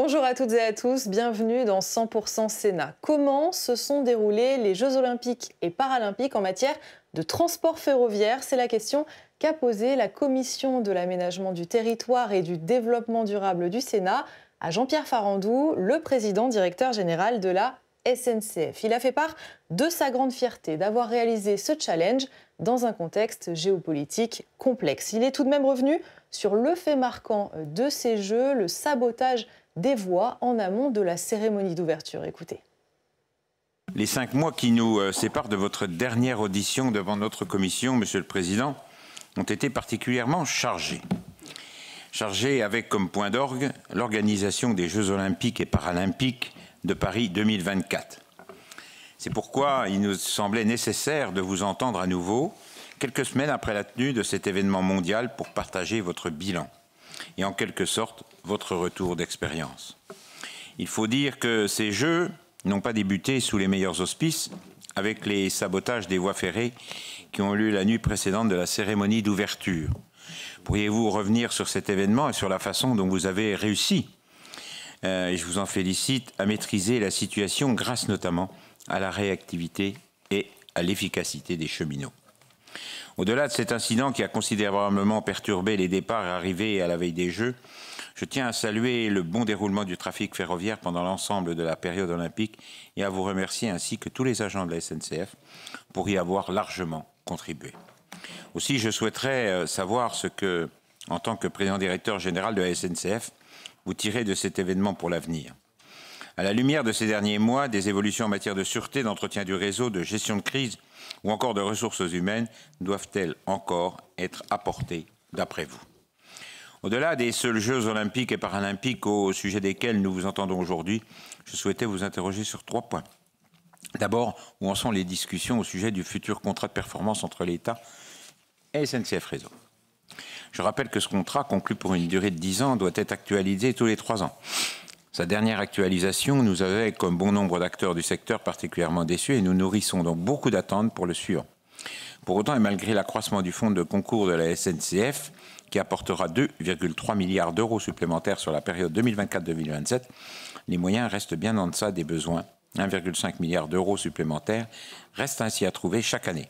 Bonjour à toutes et à tous, bienvenue dans 100% Sénat. Comment se sont déroulés les Jeux olympiques et paralympiques en matière de transport ferroviaire C'est la question qu'a posée la commission de l'aménagement du territoire et du développement durable du Sénat à Jean-Pierre Farandou, le président directeur général de la SNCF. Il a fait part de sa grande fierté d'avoir réalisé ce challenge dans un contexte géopolitique complexe. Il est tout de même revenu sur le fait marquant de ces Jeux, le sabotage des voix en amont de la cérémonie d'ouverture. Écoutez. Les cinq mois qui nous euh, séparent de votre dernière audition devant notre commission, Monsieur le Président, ont été particulièrement chargés. Chargés avec comme point d'orgue l'organisation des Jeux olympiques et paralympiques de Paris 2024. C'est pourquoi il nous semblait nécessaire de vous entendre à nouveau quelques semaines après la tenue de cet événement mondial pour partager votre bilan et en quelque sorte votre retour d'expérience. Il faut dire que ces Jeux n'ont pas débuté sous les meilleurs auspices avec les sabotages des voies ferrées qui ont lieu la nuit précédente de la cérémonie d'ouverture. Pourriez-vous revenir sur cet événement et sur la façon dont vous avez réussi, euh, et je vous en félicite, à maîtriser la situation grâce notamment à la réactivité et à l'efficacité des cheminots. Au-delà de cet incident qui a considérablement perturbé les départs arrivés à la veille des Jeux, je tiens à saluer le bon déroulement du trafic ferroviaire pendant l'ensemble de la période olympique et à vous remercier ainsi que tous les agents de la SNCF pour y avoir largement contribué. Aussi, je souhaiterais euh, savoir ce que, en tant que président directeur général de la SNCF, vous tirez de cet événement pour l'avenir. À la lumière de ces derniers mois, des évolutions en matière de sûreté, d'entretien du réseau, de gestion de crise ou encore de ressources humaines doivent-elles encore être apportées d'après vous au-delà des seuls Jeux olympiques et paralympiques au sujet desquels nous vous entendons aujourd'hui, je souhaitais vous interroger sur trois points. D'abord, où en sont les discussions au sujet du futur contrat de performance entre l'État et SNCF Réseau Je rappelle que ce contrat, conclu pour une durée de 10 ans, doit être actualisé tous les 3 ans. Sa dernière actualisation nous avait, comme bon nombre d'acteurs du secteur, particulièrement déçus et nous nourrissons donc beaucoup d'attentes pour le suivant. Pour autant, et malgré l'accroissement du fonds de concours de la SNCF, qui apportera 2,3 milliards d'euros supplémentaires sur la période 2024-2027, les moyens restent bien en deçà des besoins. 1,5 milliard d'euros supplémentaires restent ainsi à trouver chaque année.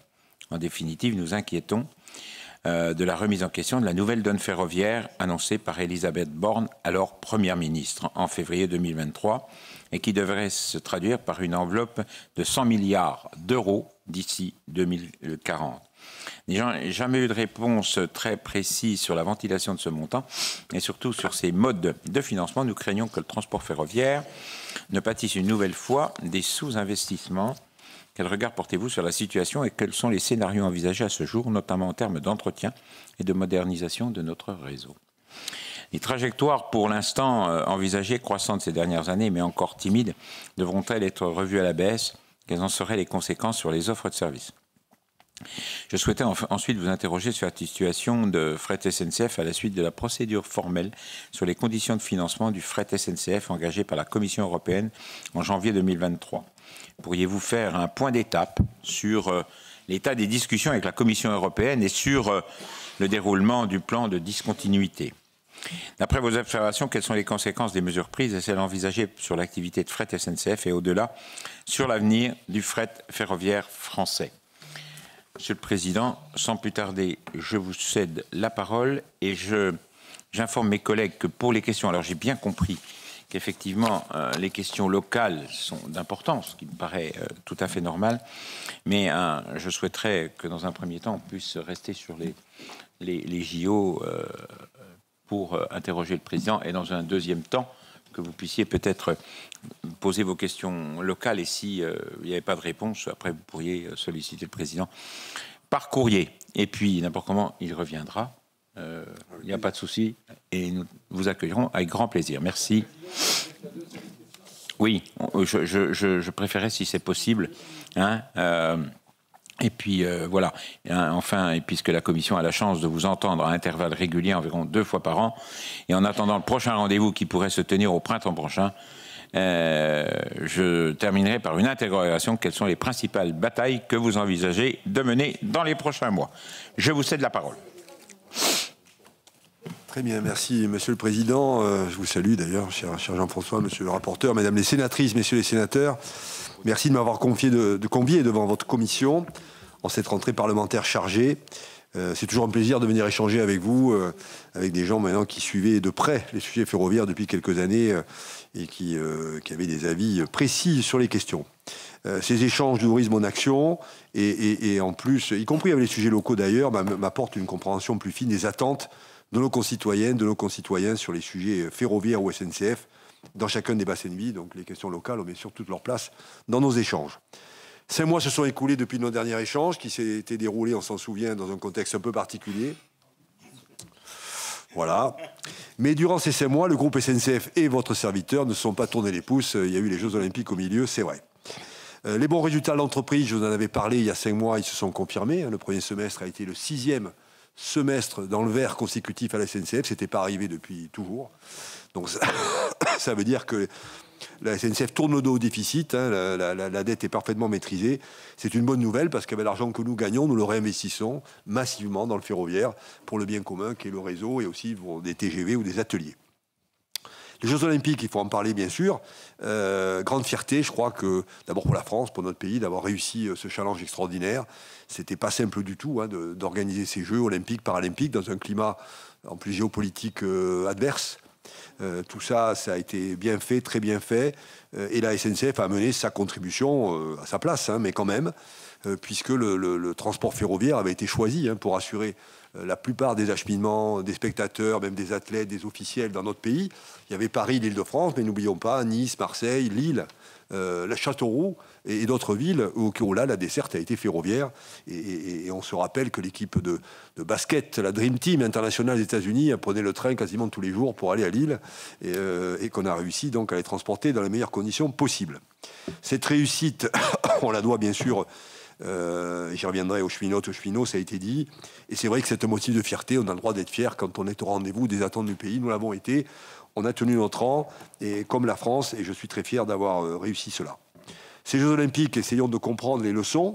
En définitive, nous inquiétons euh, de la remise en question de la nouvelle donne ferroviaire annoncée par Elisabeth Borne, alors Première ministre, en février 2023, et qui devrait se traduire par une enveloppe de 100 milliards d'euros d'ici 2040. Jamais eu de réponse très précise sur la ventilation de ce montant et surtout sur ces modes de financement. Nous craignons que le transport ferroviaire ne pâtisse une nouvelle fois des sous-investissements. Quel regard portez-vous sur la situation et quels sont les scénarios envisagés à ce jour, notamment en termes d'entretien et de modernisation de notre réseau les trajectoires pour l'instant euh, envisagées, croissantes ces dernières années, mais encore timides, devront-elles être revues à la baisse Quelles en seraient les conséquences sur les offres de services je souhaitais ensuite vous interroger sur la situation de Fret SNCF à la suite de la procédure formelle sur les conditions de financement du Fret SNCF engagée par la Commission européenne en janvier 2023. Pourriez-vous faire un point d'étape sur euh, l'état des discussions avec la Commission européenne et sur euh, le déroulement du plan de discontinuité D'après vos observations, quelles sont les conséquences des mesures prises et celles envisagées sur l'activité de fret SNCF et au-delà sur l'avenir du fret ferroviaire français Monsieur le Président, sans plus tarder, je vous cède la parole et j'informe mes collègues que pour les questions, alors j'ai bien compris qu'effectivement euh, les questions locales sont d'importance, ce qui me paraît euh, tout à fait normal, mais euh, je souhaiterais que dans un premier temps, on puisse rester sur les, les, JO pour interroger le Président et dans un deuxième temps, que vous puissiez peut-être poser vos questions locales et si euh, n'y avait pas de réponse, après vous pourriez solliciter le président par courrier. Et puis n'importe comment, il reviendra. Euh, il n'y a pas de souci et nous vous accueillerons avec grand plaisir. Merci. Oui, je, je, préférais si c'est possible. Hein, euh, et puis euh, voilà, hein, enfin, et puisque la commission a la chance de vous entendre à intervalles réguliers, environ deux fois par an, et en attendant le prochain rendez-vous qui pourrait se tenir au printemps prochain, euh, je terminerai par une interrogation. Quelles sont les principales batailles que vous envisagez de mener dans les prochains mois Je vous cède la parole. Très bien, merci Monsieur le Président. Euh, je vous salue d'ailleurs, cher, cher Jean-François, Monsieur le rapporteur, Mesdames les sénatrices, Messieurs les sénateurs. Merci de m'avoir confié de, convié devant votre commission en cette rentrée parlementaire chargée. Euh, c'est toujours un plaisir de venir échanger avec vous, euh, avec des gens maintenant qui suivaient de près les sujets ferroviaires depuis quelques années euh, et qui, avaient des avis précis sur les questions. ces échanges nourrissent mon action, et, en plus, y compris avec les sujets locaux d'ailleurs, bah, m'apportent une compréhension plus fine des attentes de nos concitoyennes, de nos concitoyens sur les sujets ferroviaires ou SNCF, dans chacun des bassins de vie. Donc les questions locales ont bien sûr toute leur place dans nos échanges. Cinq mois se sont écoulés depuis nos derniers échanges, qui s'étaient déroulé, on s'en souvient, dans un contexte un peu particulier. Voilà. Mais durant ces cinq mois, le groupe SNCF et votre serviteur ne sont pas tournés les pouces. Il y a eu les Jeux Olympiques au milieu, c'est vrai. Euh, les bons résultats de l'entreprise, je vous en avais parlé il y a cinq mois, ils se sont confirmés. Hein. Le premier semestre a été le sixième semestre dans le vert consécutif à la SNCF. C'était pas arrivé depuis toujours. Donc ça, veut dire que la SNCF tourne le dos au déficit, hein, la, dette est parfaitement maîtrisée. C'est une bonne nouvelle parce qu'avec l'argent que nous gagnons, nous le réinvestissons massivement dans le ferroviaire pour le bien commun qui est le réseau et aussi pour des TGV ou des ateliers. Les Jeux Olympiques, il faut en parler bien sûr. Euh, grande fierté, je crois que d'abord pour la France, pour notre pays, d'avoir réussi euh, ce challenge extraordinaire. Ce n'était pas simple du tout hein, d'organiser ces Jeux Olympiques, Paralympiques dans un climat en plus géopolitique euh, adverse. Euh, tout ça, ça a été bien fait, très bien fait. Euh, et la SNCF a mené sa contribution euh, à sa place, hein, mais quand même, puisque le, transport ferroviaire avait été choisi hein, pour assurer la plupart des acheminements, des spectateurs, même des athlètes, des officiels dans notre pays. Il y avait Paris, l'Île-de-France, mais n'oublions pas Nice, Marseille, Lille, la Châteauroux et, d'autres villes où, où, là, la desserte a été ferroviaire. Et, on se rappelle que l'équipe de, basket, la Dream Team internationale des États-Unis, prenait le train quasiment tous les jours pour aller à Lille euh, et, qu'on a réussi donc à les transporter dans les meilleures conditions possibles. Cette réussite, on la doit bien sûr. Euh, j'y reviendrai aux cheminotes, aux cheminots, ça a été dit. Et c'est vrai que c'est un motif de fierté. On a le droit d'être fier quand on est au rendez-vous des attentes du pays. Nous l'avons été. On a tenu notre rang, et comme la France, et je suis très fier d'avoir euh, réussi cela. Ces Jeux Olympiques, essayons de comprendre les leçons.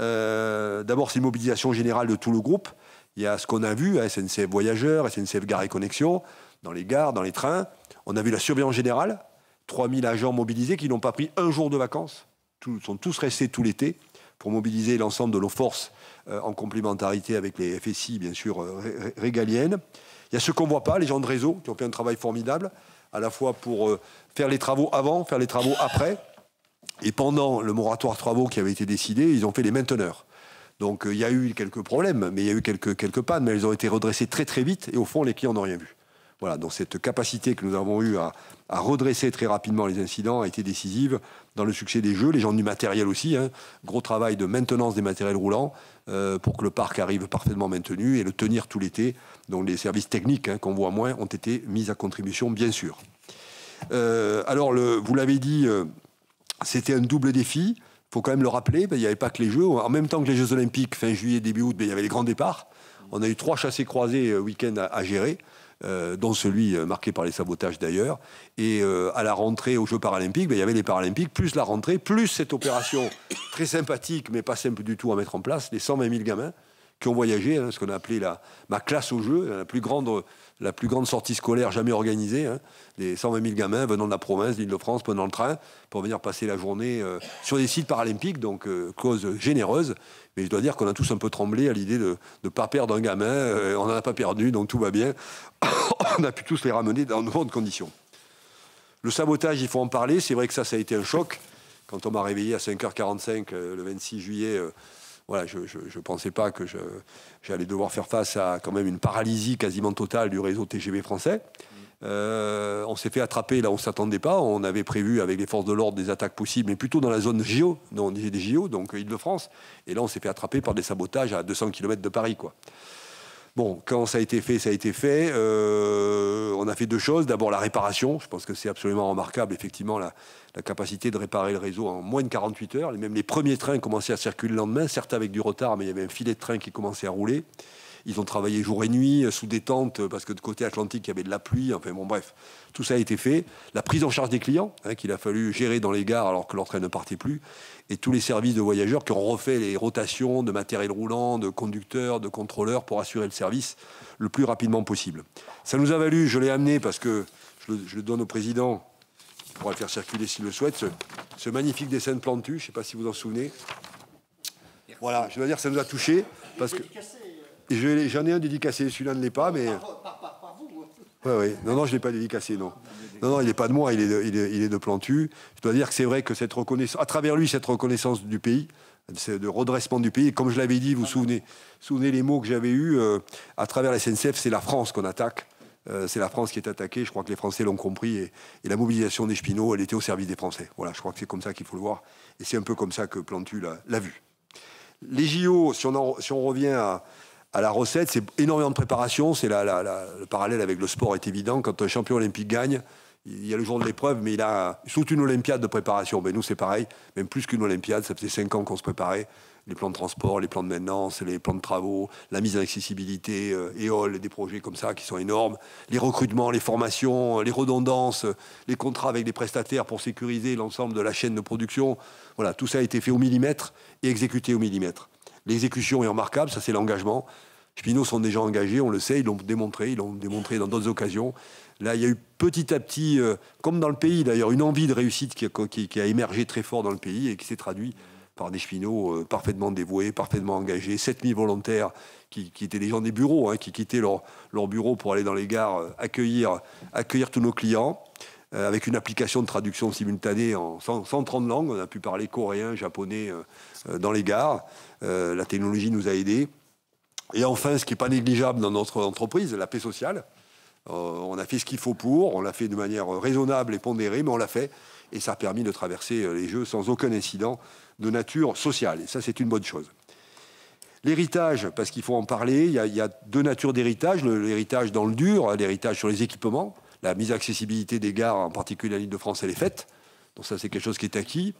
Euh, d'abord, c'est une mobilisation générale de tout le groupe. Il y a ce qu'on a vu, à SNCF Voyageurs, SNCF Gare et Connexion, dans les gares, dans les trains. On a vu la surveillance générale, 3000 agents mobilisés qui n'ont pas pris un jour de vacances, Ils sont tous restés tout l'été pour mobiliser l'ensemble de nos forces euh, en complémentarité avec les FSI, bien sûr, euh, régaliennes. Il y a ceux qu'on ne voit pas, les gens de réseau, qui ont fait un travail formidable, à la fois pour faire les travaux avant, faire les travaux après. Et pendant le moratoire travaux qui avait été décidé, ils ont fait les mainteneurs. Donc euh, il y a eu quelques problèmes, mais il y a eu quelques, quelques pannes, mais elles ont été redressées très très vite et au fond les clients n'ont rien vu. Voilà, donc cette capacité que nous avons eue à, redresser très rapidement les incidents a été décisive dans le succès des jeux. Les gens du matériel aussi, hein. gros travail de maintenance des matériels roulants euh, pour que le parc arrive parfaitement maintenu et le tenir tout l'été. Donc les services techniques hein, qu'on voit moins ont été mis à contribution, bien sûr. Euh, alors, vous l'avez dit. C'était un double défi. Il faut quand même le rappeler, ben, il n'y avait pas que les Jeux. En même temps que les Jeux Olympiques, fin juillet, début août, ben, il y avait les grands départs. On a eu trois chassés croisés euh, week-end à, gérer, euh, dont celui euh, marqué par les sabotages d'ailleurs. Et à la rentrée aux Jeux Paralympiques, ben, il y avait les Paralympiques, plus la rentrée, plus cette opération très sympathique, mais pas simple du tout à mettre en place, les 120 000 gamins qui ont voyagé, hein, ce qu'on a appelé la, ma classe au jeu, la plus grande, la plus grande sortie scolaire jamais organisée, des 120 000 gamins venant de la province, l'île de france prenant le train pour venir passer la journée euh, sur des sites paralympiques, donc euh, cause généreuse. Mais je dois dire qu'on a tous un peu tremblé à l'idée de ne pas perdre un gamin. Euh, on n'en a pas perdu, donc tout va bien. on a pu tous les ramener dans de bonnes conditions. Le sabotage, il faut en parler. C'est vrai que ça, ça a été un choc. Quand on m'a réveillé à 5h45 le 26 juillet voilà, je ne pensais pas que j'allais devoir faire face à quand même une paralysie quasiment totale du réseau TGV français. Euh, on s'est fait attraper là, on s'attendait pas. On avait prévu avec les forces de l'ordre des attaques possibles, mais plutôt dans la zone JO, non, on disait des JO, donc Île-de-France. Et là, on s'est fait attraper par des sabotages à 200 km de Paris, quoi. Bon, quand ça a été fait, ça a été fait. Euh, on a fait deux choses. D'abord, la réparation. Je pense que c'est absolument remarquable, effectivement, la, capacité de réparer le réseau en moins de 48 heures. même les premiers trains commençaient à circuler le lendemain, certes avec du retard, mais il y avait un filet de train qui commençait à rouler. Ils ont travaillé jour et nuit euh, sous des tentes parce que de côté atlantique, il y avait de la pluie. Enfin bon, bref, tout ça a été fait. La prise en charge des clients, hein, qu'il a fallu gérer dans les gares alors que l'entraîne ne partait plus. Et tous les services de voyageurs qui ont refait les rotations de matériel roulant, de conducteurs, de contrôleurs pour assurer le service le plus rapidement possible. Ça nous a valu, je l'ai amené parce que je le, donne au président qui pourra le faire circuler s'il le souhaite, ce, magnifique dessin de Plantu, je ne sais pas si vous en souvenez. Voilà, je dois dire, ça nous a touchés. Parce que, J'en ai, un dédicacé, celui-là ne l'est pas, mais... Par, vous Non, non, je ne l'ai pas dédicacé, non. Non, non, il n'est pas de moi, il est de, il est, de Plantu. Je dois dire que c'est vrai que cette reconnaissance, à travers lui, cette reconnaissance du pays, de redressement du pays, comme je l'avais dit, vous vous souvenez, souvenez les mots que j'avais eus, euh, à travers la SNCF, c'est la France qu'on attaque. Euh, c'est la France qui est attaquée, je crois que les Français l'ont compris, et, la mobilisation des elle était au service des Français. Voilà, je crois que c'est comme ça qu'il faut le voir, et c'est un peu comme ça que Plantu l'a vu. Les JO, si on revient à, à la recette. C'est énormément de préparation. C'est le parallèle avec le sport est évident. Quand un champion olympique gagne, il y a le jour de l'épreuve, mais il a toute une Olympiade de préparation. Mais nous, c'est pareil, même plus qu'une Olympiade. Ça faisait cinq ans qu'on se préparait. Les plans de transport, les plans de maintenance, les plans de travaux, la mise en accessibilité, EOL, euh, des projets comme ça qui sont énormes, les recrutements, les formations, euh, les redondances, euh, les contrats avec les prestataires pour sécuriser l'ensemble de la chaîne de production. Voilà, tout ça a été fait au millimètre et exécuté au millimètre. L'exécution est remarquable, ça c'est l'engagement. Les Spino sont des déjà engagés, on le sait, ils l'ont démontré, ils l'ont démontré dans d'autres occasions. Là, il y a eu petit à petit, euh, comme dans le pays d'ailleurs, une envie de réussite qui a, émergé très fort dans le pays et qui s'est traduit par des cheminots euh, parfaitement dévoués, parfaitement engagés, 7000 volontaires qui, étaient des gens des bureaux, hein, qui quittaient leur, bureau pour aller dans les gares euh, accueillir tous nos clients. Euh, avec une application de traduction simultanée en 130 langues. On a pu parler coréen, japonais euh, euh, dans les gares. la technologie nous a aidés. Et enfin, ce qui n'est pas négligeable dans notre entreprise, la paix sociale. on a fait ce qu'il faut pour, on l'a fait de manière raisonnable et pondérée, mais on l'a fait. Et ça a permis de traverser les Jeux sans aucun incident de nature sociale. Et ça, c'est une bonne chose. L'héritage, parce qu'il faut en parler, il y a deux natures d'héritage. L'héritage dans le dur, hein, l'héritage sur les équipements la mise à accessibilité des gares, en particulier la ligne de France, elle est faite. Donc ça, c'est quelque chose qui est acquis.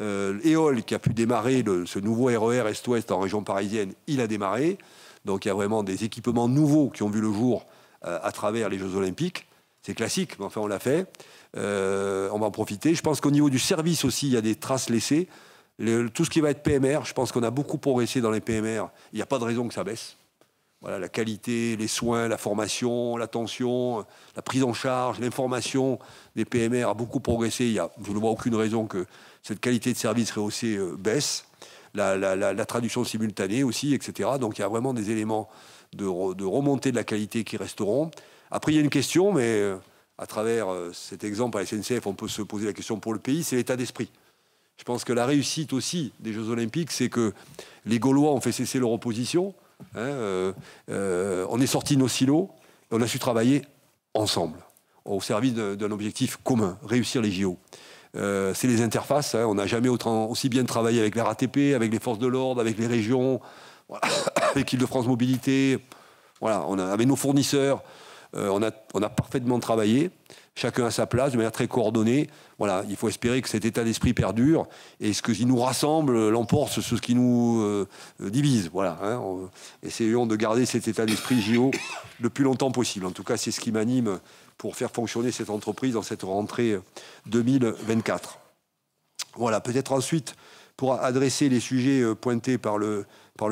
Euh, qui a pu démarrer ce nouveau RER e Est-Ouest en région parisienne, il a démarré. Donc il y a vraiment des équipements nouveaux qui ont vu le jour euh, à travers les Jeux Olympiques. C'est classique, mais enfin on l'a fait. Euh, on va en profiter. Je pense qu'au niveau du service aussi, il y a des traces laissées. tout ce qui va être PMR, je pense qu'on a beaucoup progressé dans les PMR. Il n'y a pas de raison que ça baisse. Voilà, la qualité, les soins, la formation, l'attention, la prise en charge, l'information des PMR a beaucoup progressé. Il y a, je ne vois aucune raison que cette qualité de service rehaussée euh, baisse. La, traduction simultanée aussi, etc. Donc il y a vraiment des éléments de, remontée de la qualité qui resteront. Après, il y a une question, mais euh, à travers euh, cet exemple à la SNCF, on peut se poser la question pour le pays, c'est l'état d'esprit. Je pense que la réussite aussi des Jeux Olympiques, c'est que les Gaulois ont fait cesser leur opposition. Hein, euh, euh, on est sorti nos silos, et on a su travailler ensemble, au service d'un objectif commun, réussir les JO. Euh, c'est les interfaces. Hein, on n'a jamais aussi bien travaillé avec la RATP, avec les forces de l'ordre, avec les régions, avec Île-de-France Mobilité, voilà, on a, avec nos fournisseurs. on, on, a, parfaitement travaillé, chacun à sa place, de manière très coordonnée, voilà, il faut espérer que cet état d'esprit perdure et ce qui nous rassemble l'emporte sur ce qui nous euh, divise. Voilà, hein, essayons de garder cet état d'esprit JO le plus longtemps possible. En tout cas, c'est ce qui m'anime pour faire fonctionner cette entreprise dans cette rentrée 2024. Euh, voilà, peut-être ensuite pour adresser les sujets euh, pointés par le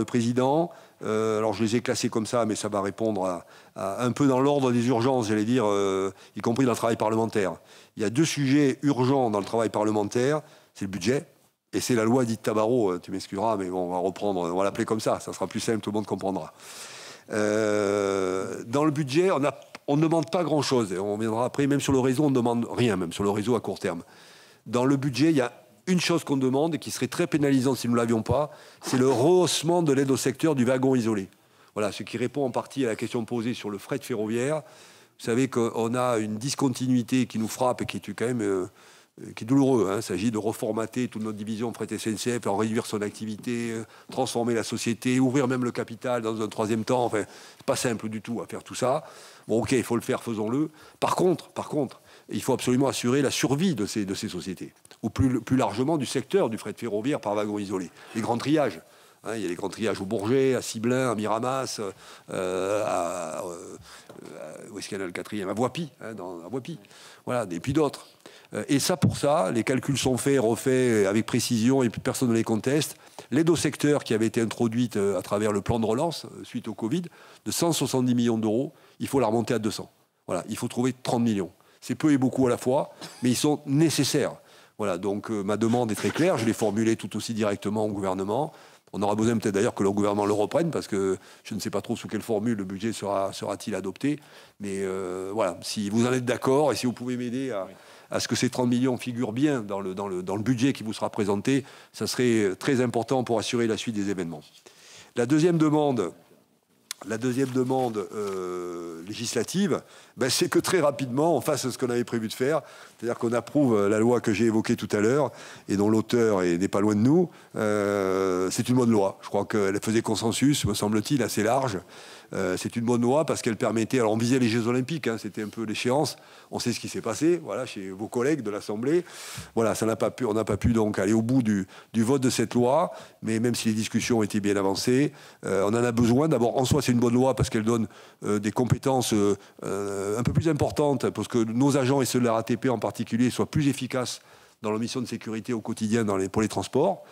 président. Euh, alors je les ai classés comme ça, mais ça va répondre un peu dans l'ordre des urgences, j'allais dire, euh, y compris dans le travail parlementaire. Il y a deux sujets urgents dans le travail parlementaire, c'est le budget et c'est la loi dite Tabarot. Euh, tu m'excuseras, mais on va reprendre, on va l'appeler comme ça, ça sera plus simple, tout le monde comprendra. dans le budget, on, on ne demande pas grand-chose, on viendra après, même sur le réseau, on ne demande rien, même sur le réseau à court terme. Dans le budget, il y a une chose qu'on demande et qui serait très pénalisante si nous ne l'avions pas, c'est le rehaussement de l'aide au secteur du wagon isolé. Voilà, ce qui répond en partie à la question posée sur le fret ferroviaire. Vous savez qu'on a une discontinuité qui nous frappe et qui est quand même euh, qui est douloureux. Hein. Il s'agit de reformater toute notre division fret SNCF, en réduire son activité, euh, transformer la société, ouvrir même le capital dans un troisième temps. Enfin, c'est pas simple du tout à faire tout ça. Bon, ok, il faut le faire, faisons-le. Par contre, par contre, il faut absolument assurer la survie de ces, de ces sociétés, ou plus, plus largement du secteur du fret ferroviaire par wagon isolé, les grands triages. Hein, il y a les grands triages au Bourget, à Ciblin, à Miramas, euh, euh, à, où est-ce qu'il y a le quatrième À Voipy, hein, dans, à Voipy. Voilà, et puis d'autres. Euh, et ça, pour ça, les calculs sont faits, refaits avec précision et personne ne les conteste. L'aide au secteur qui avait été introduite à travers le plan de relance suite au Covid, de 170 millions d'euros, il faut la remonter à 200. Voilà, il faut trouver 30 millions. C'est peu et beaucoup à la fois, mais ils sont nécessaires. Voilà, donc euh, ma demande est très claire, je l'ai formulée tout aussi directement au gouvernement. On aura besoin peut-être d'ailleurs que le gouvernement le reprenne, parce que je ne sais pas trop sous quelle formule le budget sera, t il adopté. Mais euh, voilà, si vous en êtes d'accord et si vous pouvez m'aider à, ce que ces 30 millions figurent bien dans le, dans, le, dans le budget qui vous sera présenté, ça serait euh, très important pour assurer la suite des événements. La deuxième demande, la deuxième demande euh, législative, ben, c'est que très rapidement, on à ce qu'on avait prévu de faire, c'est-à-dire qu'on approuve euh, la loi que j'ai évoquée tout à l'heure et dont l'auteur n'est pas loin de nous. Euh, c'est une bonne loi. Je crois qu'elle faisait consensus, me semble-t-il, assez large. Euh, c'est une bonne loi parce qu'elle permettait. Alors, on visait les Jeux Olympiques, hein, c'était un peu l'échéance. On sait ce qui s'est passé, voilà, chez vos collègues de l'Assemblée. Voilà, ça n'a pas pu, on n'a pas pu donc aller au bout du, vote de cette loi. Mais même si les discussions étaient bien avancées, euh, on en a besoin. D'abord, en soi, c'est une bonne loi parce qu'elle donne euh, des compétences un peu plus importantes pour que nos agents et ceux de la RATP en particulier soient plus efficaces dans leur mission de sécurité au quotidien dans les, pour les transports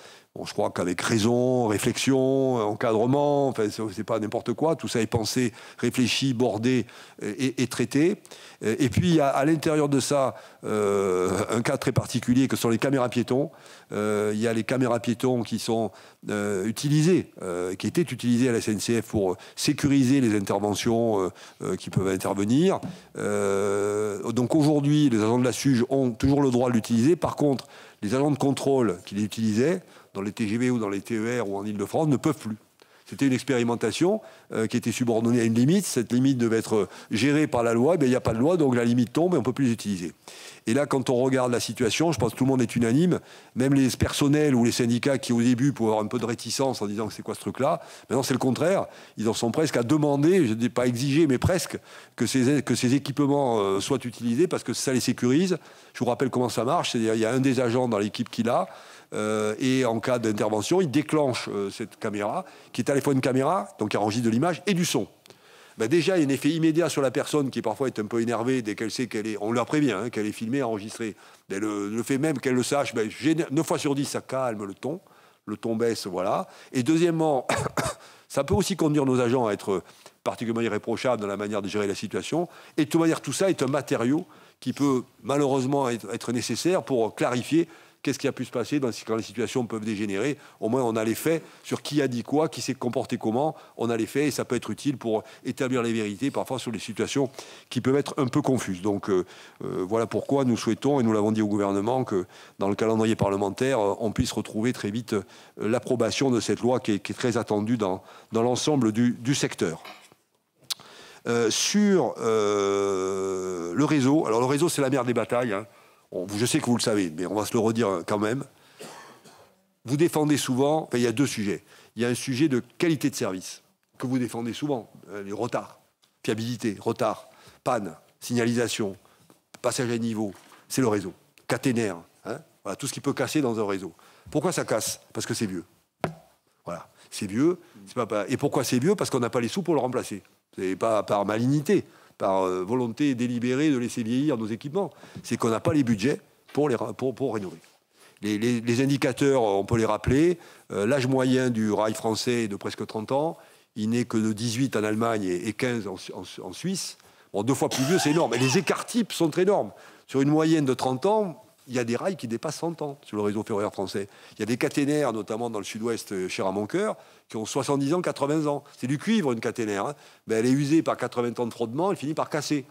je crois qu'avec raison, réflexion, encadrement, enfin, c'est pas n'importe quoi, tout ça est pensé, réfléchi, bordé euh, et, traité. Euh, et puis, il y a à l'intérieur de ça, euh, un cas très particulier que sont les caméras piétons, euh, il y a les caméras piétons qui sont euh, utilisées, euh, qui étaient utilisées à la SNCF pour sécuriser les interventions qui peuvent intervenir. donc aujourd'hui, les agents de la SUGE ont toujours le droit de l'utiliser. Par contre, les agents de contrôle qui les utilisaient dans les TGV ou dans les TER ou en Ile-de-France ne peuvent plus. C'était une expérimentation euh, qui était subordonnée à une limite. Cette limite devait être gérée par la loi. Eh il n'y a pas de loi, donc la limite tombe et on ne peut plus utiliser. Et là, quand on regarde la situation, je pense que tout le monde est unanime, même les personnels ou les syndicats qui, au début, pouvaient avoir un peu de réticence en disant que c'est quoi ce truc-là, maintenant c'est le contraire. Ils en sont presque à demander, je n'ai pas exiger, mais presque, que ces, que ces équipements euh, soient utilisés parce que ça les sécurise. Je vous rappelle comment ça marche. Il y a un des agents dans l'équipe qui l'a. Euh, et en cas d'intervention, il déclenche euh, cette caméra, qui est à la fois une caméra, donc qui enregistre de l'image et du son. Ben, déjà, il y a un effet immédiat sur la personne qui parfois est un peu énervée dès qu'elle sait qu'elle est. On leur prévient hein, qu'elle est filmée, enregistrée. le, fait même qu'elle le sache, ben, 9 fois sur 10, ça calme le ton. Le ton baisse, voilà. Et deuxièmement, ça peut aussi conduire nos agents à être particulièrement irréprochables dans la manière de gérer la situation. Et de toute manière, tout ça est un matériau qui peut malheureusement être nécessaire pour clarifier qu'est-ce qui a pu se passer dans, quand les situations peuvent dégénérer. Au moins, on a les faits sur qui a dit quoi, qui s'est comporté comment. On a les faits et ça peut être utile pour établir les vérités parfois sur les situations qui peuvent être un peu confuses. Donc euh, euh, voilà pourquoi nous souhaitons, et nous l'avons dit au gouvernement, que dans le calendrier parlementaire, euh, on puisse retrouver très vite l'approbation de cette loi qui est, très attendue dans, l'ensemble du, secteur. sur le réseau. Alors le réseau, c'est la mère des batailles. Hein je sais que vous le savez, mais on va se le redire quand même. Vous défendez souvent, il y a deux sujets. Il y a un sujet de qualité de service que vous défendez souvent, euh, les retards, fiabilité, retard, panne, signalisation, passage à niveau, c'est le réseau, caténaire, hein. voilà, tout ce qui peut casser dans un réseau. Pourquoi ça casse Parce que c'est vieux. Voilà, c'est vieux. et pourquoi c'est vieux Parce qu'on n'a pas les sous pour le remplacer. C'est pas par malignité par euh, volonté délibérée de laisser vieillir nos équipements. C'est qu'on n'a pas les budgets pour, les, pour, rénover. Les, indicateurs, on peut les rappeler. Euh, l'âge moyen du rail français est de presque 30 ans. Il n'est que de 18 en Allemagne et, 15 en, Suisse. Bon, deux fois plus vieux, c'est énorme. Et les écarts types sont très énormes. Sur une moyenne de 30 ans, il y a des rails qui dépassent 100 ans sur le réseau ferroviaire français. Il y a des caténaires, notamment dans le sud-ouest, euh, cher à mon cœur, qui ont 70 ans, 80 ans. C'est du cuivre, une caténaire. Hein. Ben, elle est usée par 80 ans de frottement, elle finit par casser.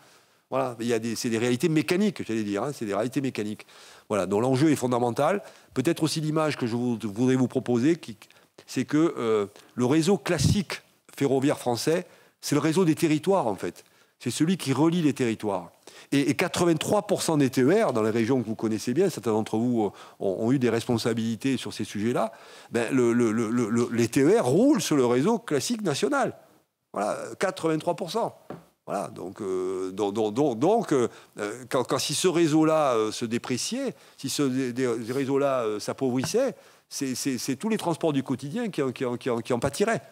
Voilà, il y a des, c'est des réalités mécaniques, j'allais dire, hein. c'est des réalités mécaniques. Voilà, donc l'enjeu est fondamental. Peut-être aussi l'image que je voudrais vous proposer, c'est que euh, le réseau classique ferroviaire français, c'est le réseau des territoires, en fait. C'est celui qui relie les territoires. Et, 83% des TER, dans les régions que vous connaissez bien, certains d'entre vous euh, ont, eu des responsabilités sur ces sujets-là, ben le, les TER roulent sur le réseau classique national. Voilà, 83%. Voilà, donc, euh, donc, euh, quand, si ce réseau-là se dépréciait, si ce réseau-là s'appauvrissait, c'est tous les transports du quotidien qui en pâtiraient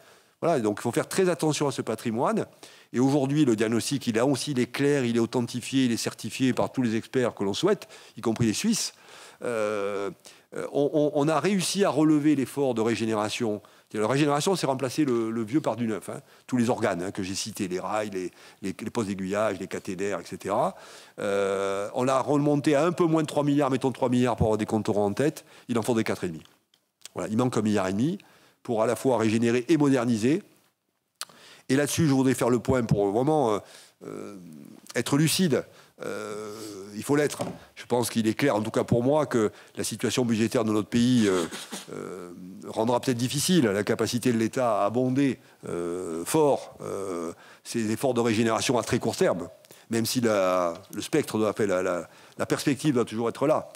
donc il faut faire très attention à ce patrimoine. Et aujourd'hui, le diagnostic, il a aussi, il est clair, il est authentifié, il est certifié par tous les experts que l'on souhaite, y compris les Suisses. Euh, euh, on, a réussi à relever l'effort de régénération. La régénération, c'est remplacer le, vieux par du neuf. Hein. Tous les organes hein, que j'ai cités, les rails, les, les, postes d'aiguillage, les cathédères, etc. Euh, on l'a remonté à un peu moins de 3 milliards, mettons 3 milliards pour avoir des contours en tête. Il en faut des 4,5. Voilà, il manque un milliard et demi pour à la fois régénérer et moderniser. Et là-dessus, je voudrais faire le point pour vraiment euh, euh, être lucide. Euh, il faut l'être. Je pense qu'il est clair, en tout cas pour moi, que la situation budgétaire de notre pays rendra peut-être difficile la capacité de l'État à abonder fort ses efforts de régénération à très court terme, même si le spectre, de la perspective doit toujours être là.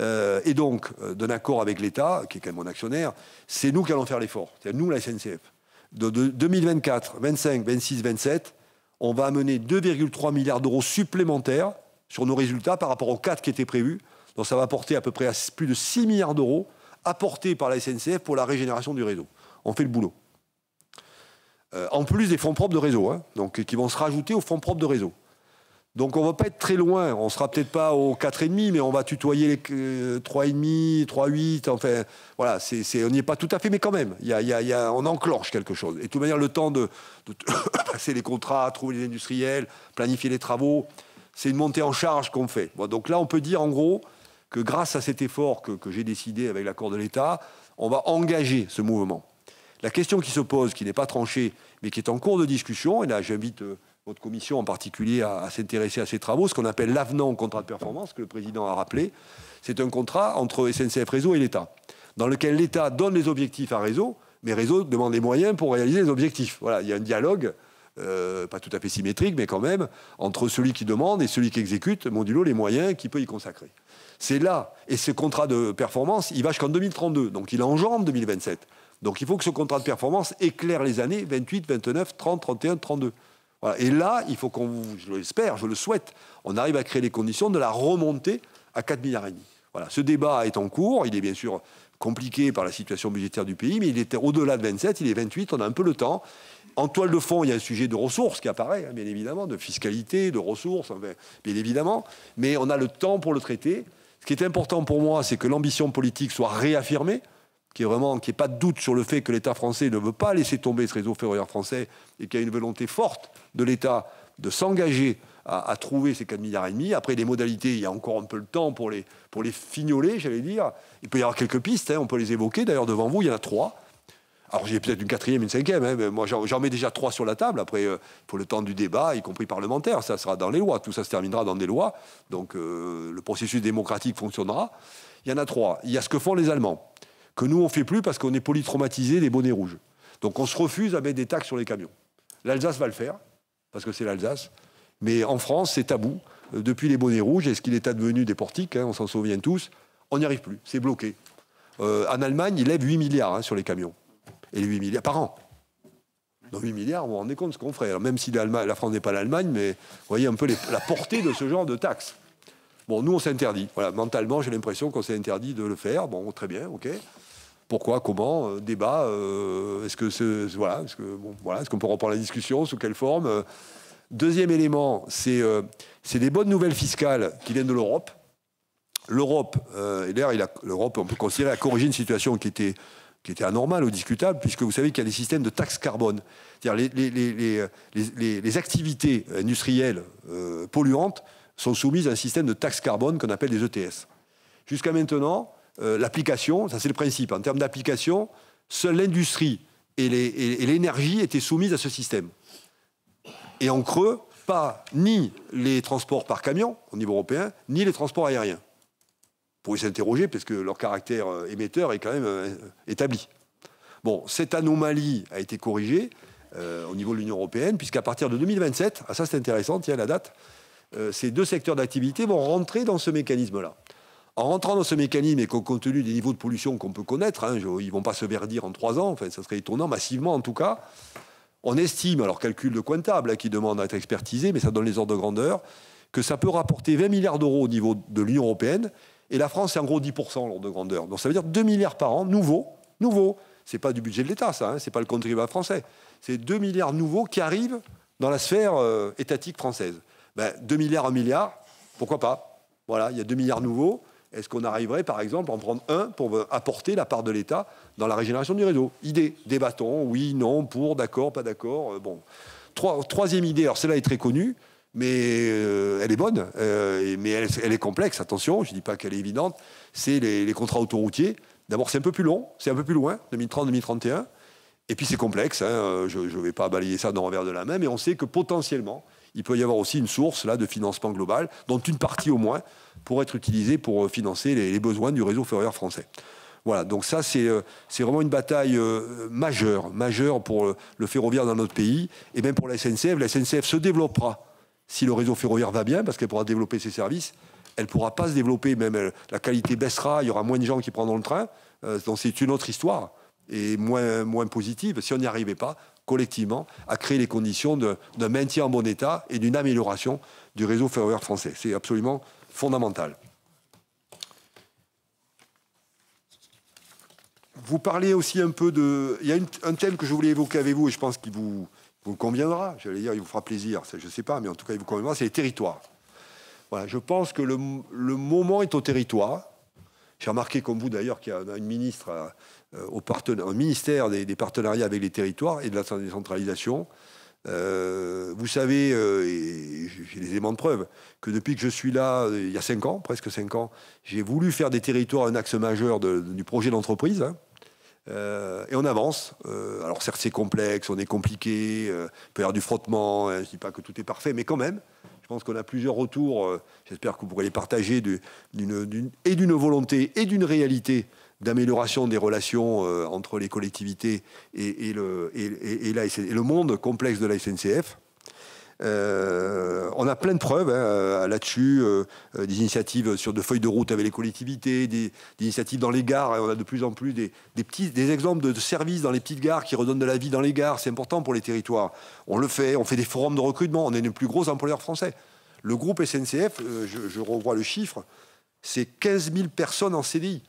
Euh, et donc, euh, d'un accord avec l'État, qui est quand même mon actionnaire, c'est nous qui allons faire l'effort. C'est nous, la SNCF. De, 2024, 25, 26, 27, on va amener 2,3 milliards d'euros supplémentaires sur nos résultats par rapport aux 4 qui étaient prévus. Donc ça va porter à peu près à plus de 6 milliards d'euros apportés par la SNCF pour la régénération du réseau. On fait le boulot. Euh, en plus des fonds propres de réseau, hein, donc, qui vont se rajouter aux fonds propres de réseau. Donc on ne va pas être très loin, on sera peut-être pas au 4,5, mais on va tutoyer les 3,5, euh, 3,8, enfin voilà, c'est, on n'y est pas tout à fait, mais quand même, y a, on enclenche quelque chose. Et de toute manière, le temps de, passer les contrats, trouver les industriels, planifier les travaux, c'est une montée en charge qu'on fait. donc là, on peut dire en gros que grâce à cet effort que, j'ai décidé avec l'accord de l'État, on va engager ce mouvement. La question qui se pose, qui n'est pas tranchée, mais qui est en cours de discussion, et là j'invite... Euh, votre commission en particulier à, s'intéressé s'intéresser à ces travaux, ce qu'on appelle l'avenant au contrat de performance, que le président a rappelé. C'est un contrat entre SNCF Réseau et l'État, dans lequel l'État donne les objectifs à Réseau, mais Réseau demande les moyens pour réaliser les objectifs. Voilà, il y a un dialogue, euh, pas tout à fait symétrique, mais quand même, entre celui qui demande et celui qui exécute, modulo les moyens qu'il peut y consacrer. C'est là, et ce contrat de performance, il va jusqu'en 2032, donc il enjambe 2027. Donc il faut que ce contrat de performance éclaire les années 28, 29, 30, 31, 32. Et là, il faut qu'on, je l'espère, je le souhaite, on arrive à créer les conditions de la remonter à 4 milliards Voilà. Ce débat est en cours. Il est bien sûr compliqué par la situation budgétaire du pays, mais il était au-delà de 27, il est 28, on a un peu le temps. En toile de fond, il y a un sujet de ressources qui apparaît, hein, bien évidemment, de fiscalité, de ressources, bien évidemment, mais on a le temps pour le traiter. Ce qui est important pour moi, c'est que l'ambition politique soit réaffirmée qui est vraiment, qui pas de doute sur le fait que l'État français ne veut pas laisser tomber ce réseau ferroviaire français et qu'il y a une volonté forte de l'État de s'engager à, trouver ces 4 milliards et demi. Après, les modalités, il y a encore un peu le temps pour les, pour les fignoler, j'allais dire. Il peut y avoir quelques pistes, hein, on peut les évoquer. D'ailleurs, devant vous, il y en a trois. Alors j'ai peut-être une quatrième, une cinquième, hein, mais moi j'en mets déjà trois sur la table. Après, pour euh, le temps du débat, y compris parlementaire, ça sera dans les lois. Tout ça se terminera dans des lois. Donc euh, le processus démocratique fonctionnera. Il y en a trois. Il y a ce que font les Allemands que nous, on ne fait plus parce qu'on est polytraumatisé des bonnets rouges. Donc on se refuse à mettre des taxes sur les camions. L'Alsace va le faire, parce que c'est l'Alsace. Mais en France, c'est tabou. Euh, depuis les bonnets rouges, est ce qu'il est advenu des portiques, hein, on s'en souvient tous, on n'y arrive plus, c'est bloqué. Euh, en Allemagne, il lèvent 8 milliards hein, sur les camions. Et les 8 milliards par an. Dans 8 milliards, vous vous rendez compte ce qu'on ferait. même si la France n'est pas l'Allemagne, mais vous voyez un peu la portée de ce genre de taxes. Bon, nous, on s'interdit. mentalement, j'ai l'impression qu'on s'est interdit de le faire. Bon, très bien, ok pourquoi, comment, euh, débat. Euh, est-ce que ce, voilà, bon, voilà, ce qu'on peut reprendre la discussion, sous quelle forme euh. Deuxième élément, c'est c'est des bonnes nouvelles fiscales qui viennent de l'Europe. L'Europe, et d'ailleurs, l'Europe, on peut considérer a corrigé une situation qui était qui était anormale ou discutable, puisque vous savez qu'il y a des systèmes de taxes carbone. les, activités industrielles polluantes sont soumises à un système de taxes carbone qu'on appelle les ETS. Jusqu'à maintenant, euh, l'application, ça c'est le principe, en termes d'application, seule l'industrie et l'énergie étaient soumises à ce système. Et en creux, pas ni les transports par camion au niveau européen, ni les transports aériens. Vous pouvez s'interroger, parce que leur caractère euh, émetteur est quand même euh, établi. Bon, cette anomalie a été corrigée au niveau de l'Union européenne, puisqu'à partir de 2027, ah ça c'est intéressant, tiens la date, ces deux secteurs d'activité vont rentrer dans ce mécanisme-là. En rentrant dans ce mécanisme et compte tenu des niveaux de pollution qu'on peut connaître, hein, ils ne vont pas se verdir en trois ans, enfin, ça serait étonnant, massivement en tout cas, on estime, alors calcul de comptable hein, qui demande à être expertisé, mais ça donne les ordres de grandeur, que ça peut rapporter 20 milliards d'euros au niveau de l'Union européenne, et la France, c'est en gros 10% l'ordre de grandeur. Donc ça veut dire 2 milliards par an, nouveaux, nouveaux. Ce n'est pas du budget de l'État, ça, hein, ce n'est pas le contribuable français. C'est 2 milliards nouveaux qui arrivent dans la sphère euh, étatique française. 2 ben, milliards, 1 milliard, pourquoi pas Voilà, il y a 2 milliards nouveaux est-ce qu'on arriverait, par exemple, à en prendre un pour euh, apporter la part de l'État dans la régénération du réseau Idée, débattons, oui, non, pour, d'accord, pas d'accord. Euh, bon. troisième idée, alors celle-là est très connue, mais euh, elle est bonne, mais elle, est complexe, attention, je ne dis pas qu'elle est évidente, c'est les, contrats autoroutiers. D'abord, c'est un peu plus long, c'est un peu plus loin, 2030-2031, et puis c'est complexe, hein, je ne vais pas balayer ça dans le revers de la main, mais on sait que potentiellement, il peut y avoir aussi une source là de financement global, dont une partie au moins, pour être utilisée pour euh, financer les, besoins du réseau ferroviaire français. Voilà, donc ça c'est euh, vraiment une bataille euh, majeure, majeure pour le ferroviaire dans notre pays, et même pour la SNCF. La SNCF se développera si le réseau ferroviaire va bien, parce qu'elle pourra développer ses services, elle ne pourra pas se développer, même la qualité baissera, il y aura moins de gens qui prendront le train, donc c'est une autre histoire, et moins, moins positive. Si on n'y arrivait pas, collectivement à créer les conditions d'un maintien en bon état et d'une amélioration du réseau ferroviaire français. C'est absolument fondamental. Vous parlez aussi un peu de... Il y a un thème que je voulais évoquer avec vous et je pense qu'il vous, vous conviendra. J'allais dire, il vous fera plaisir, je ne sais pas, mais en tout cas, il vous conviendra, c'est les territoires. je pense que le, le moment est au territoire. J'ai remarqué, comme vous d'ailleurs, qu'il y a une ministre euh, au, ministère des, partenariats avec les territoires et de la décentralisation. Euh, vous savez, euh, et j'ai des éléments de preuve, que depuis que je suis là, il y a 5 ans, presque 5 ans, j'ai voulu faire des territoires un axe majeur du projet d'entreprise. Hein. et on avance. alors certes, c'est complexe, on est compliqué, il peut y avoir du frottement, hein, je ne dis pas que tout est parfait, mais quand même, je pense qu'on a plusieurs retours, j'espère que vous pourrez les partager, et d'une volonté et d'une réalité d'amélioration des relations euh, entre les collectivités et, le, et, le, monde complexe de la SNCF. Euh, on a plein de preuves hein, euh, là-dessus, des initiatives sur de feuilles de route avec les collectivités, des, initiatives dans les gares. Hein, on a de plus en plus des, des exemples de, services dans les petites gares qui redonnent de la vie dans les gares. C'est important pour les territoires. On le fait, on fait des forums de recrutement. On est le plus gros employeur français. Le groupe SNCF, je, je revois le chiffre, c'est 15 000 personnes en CDI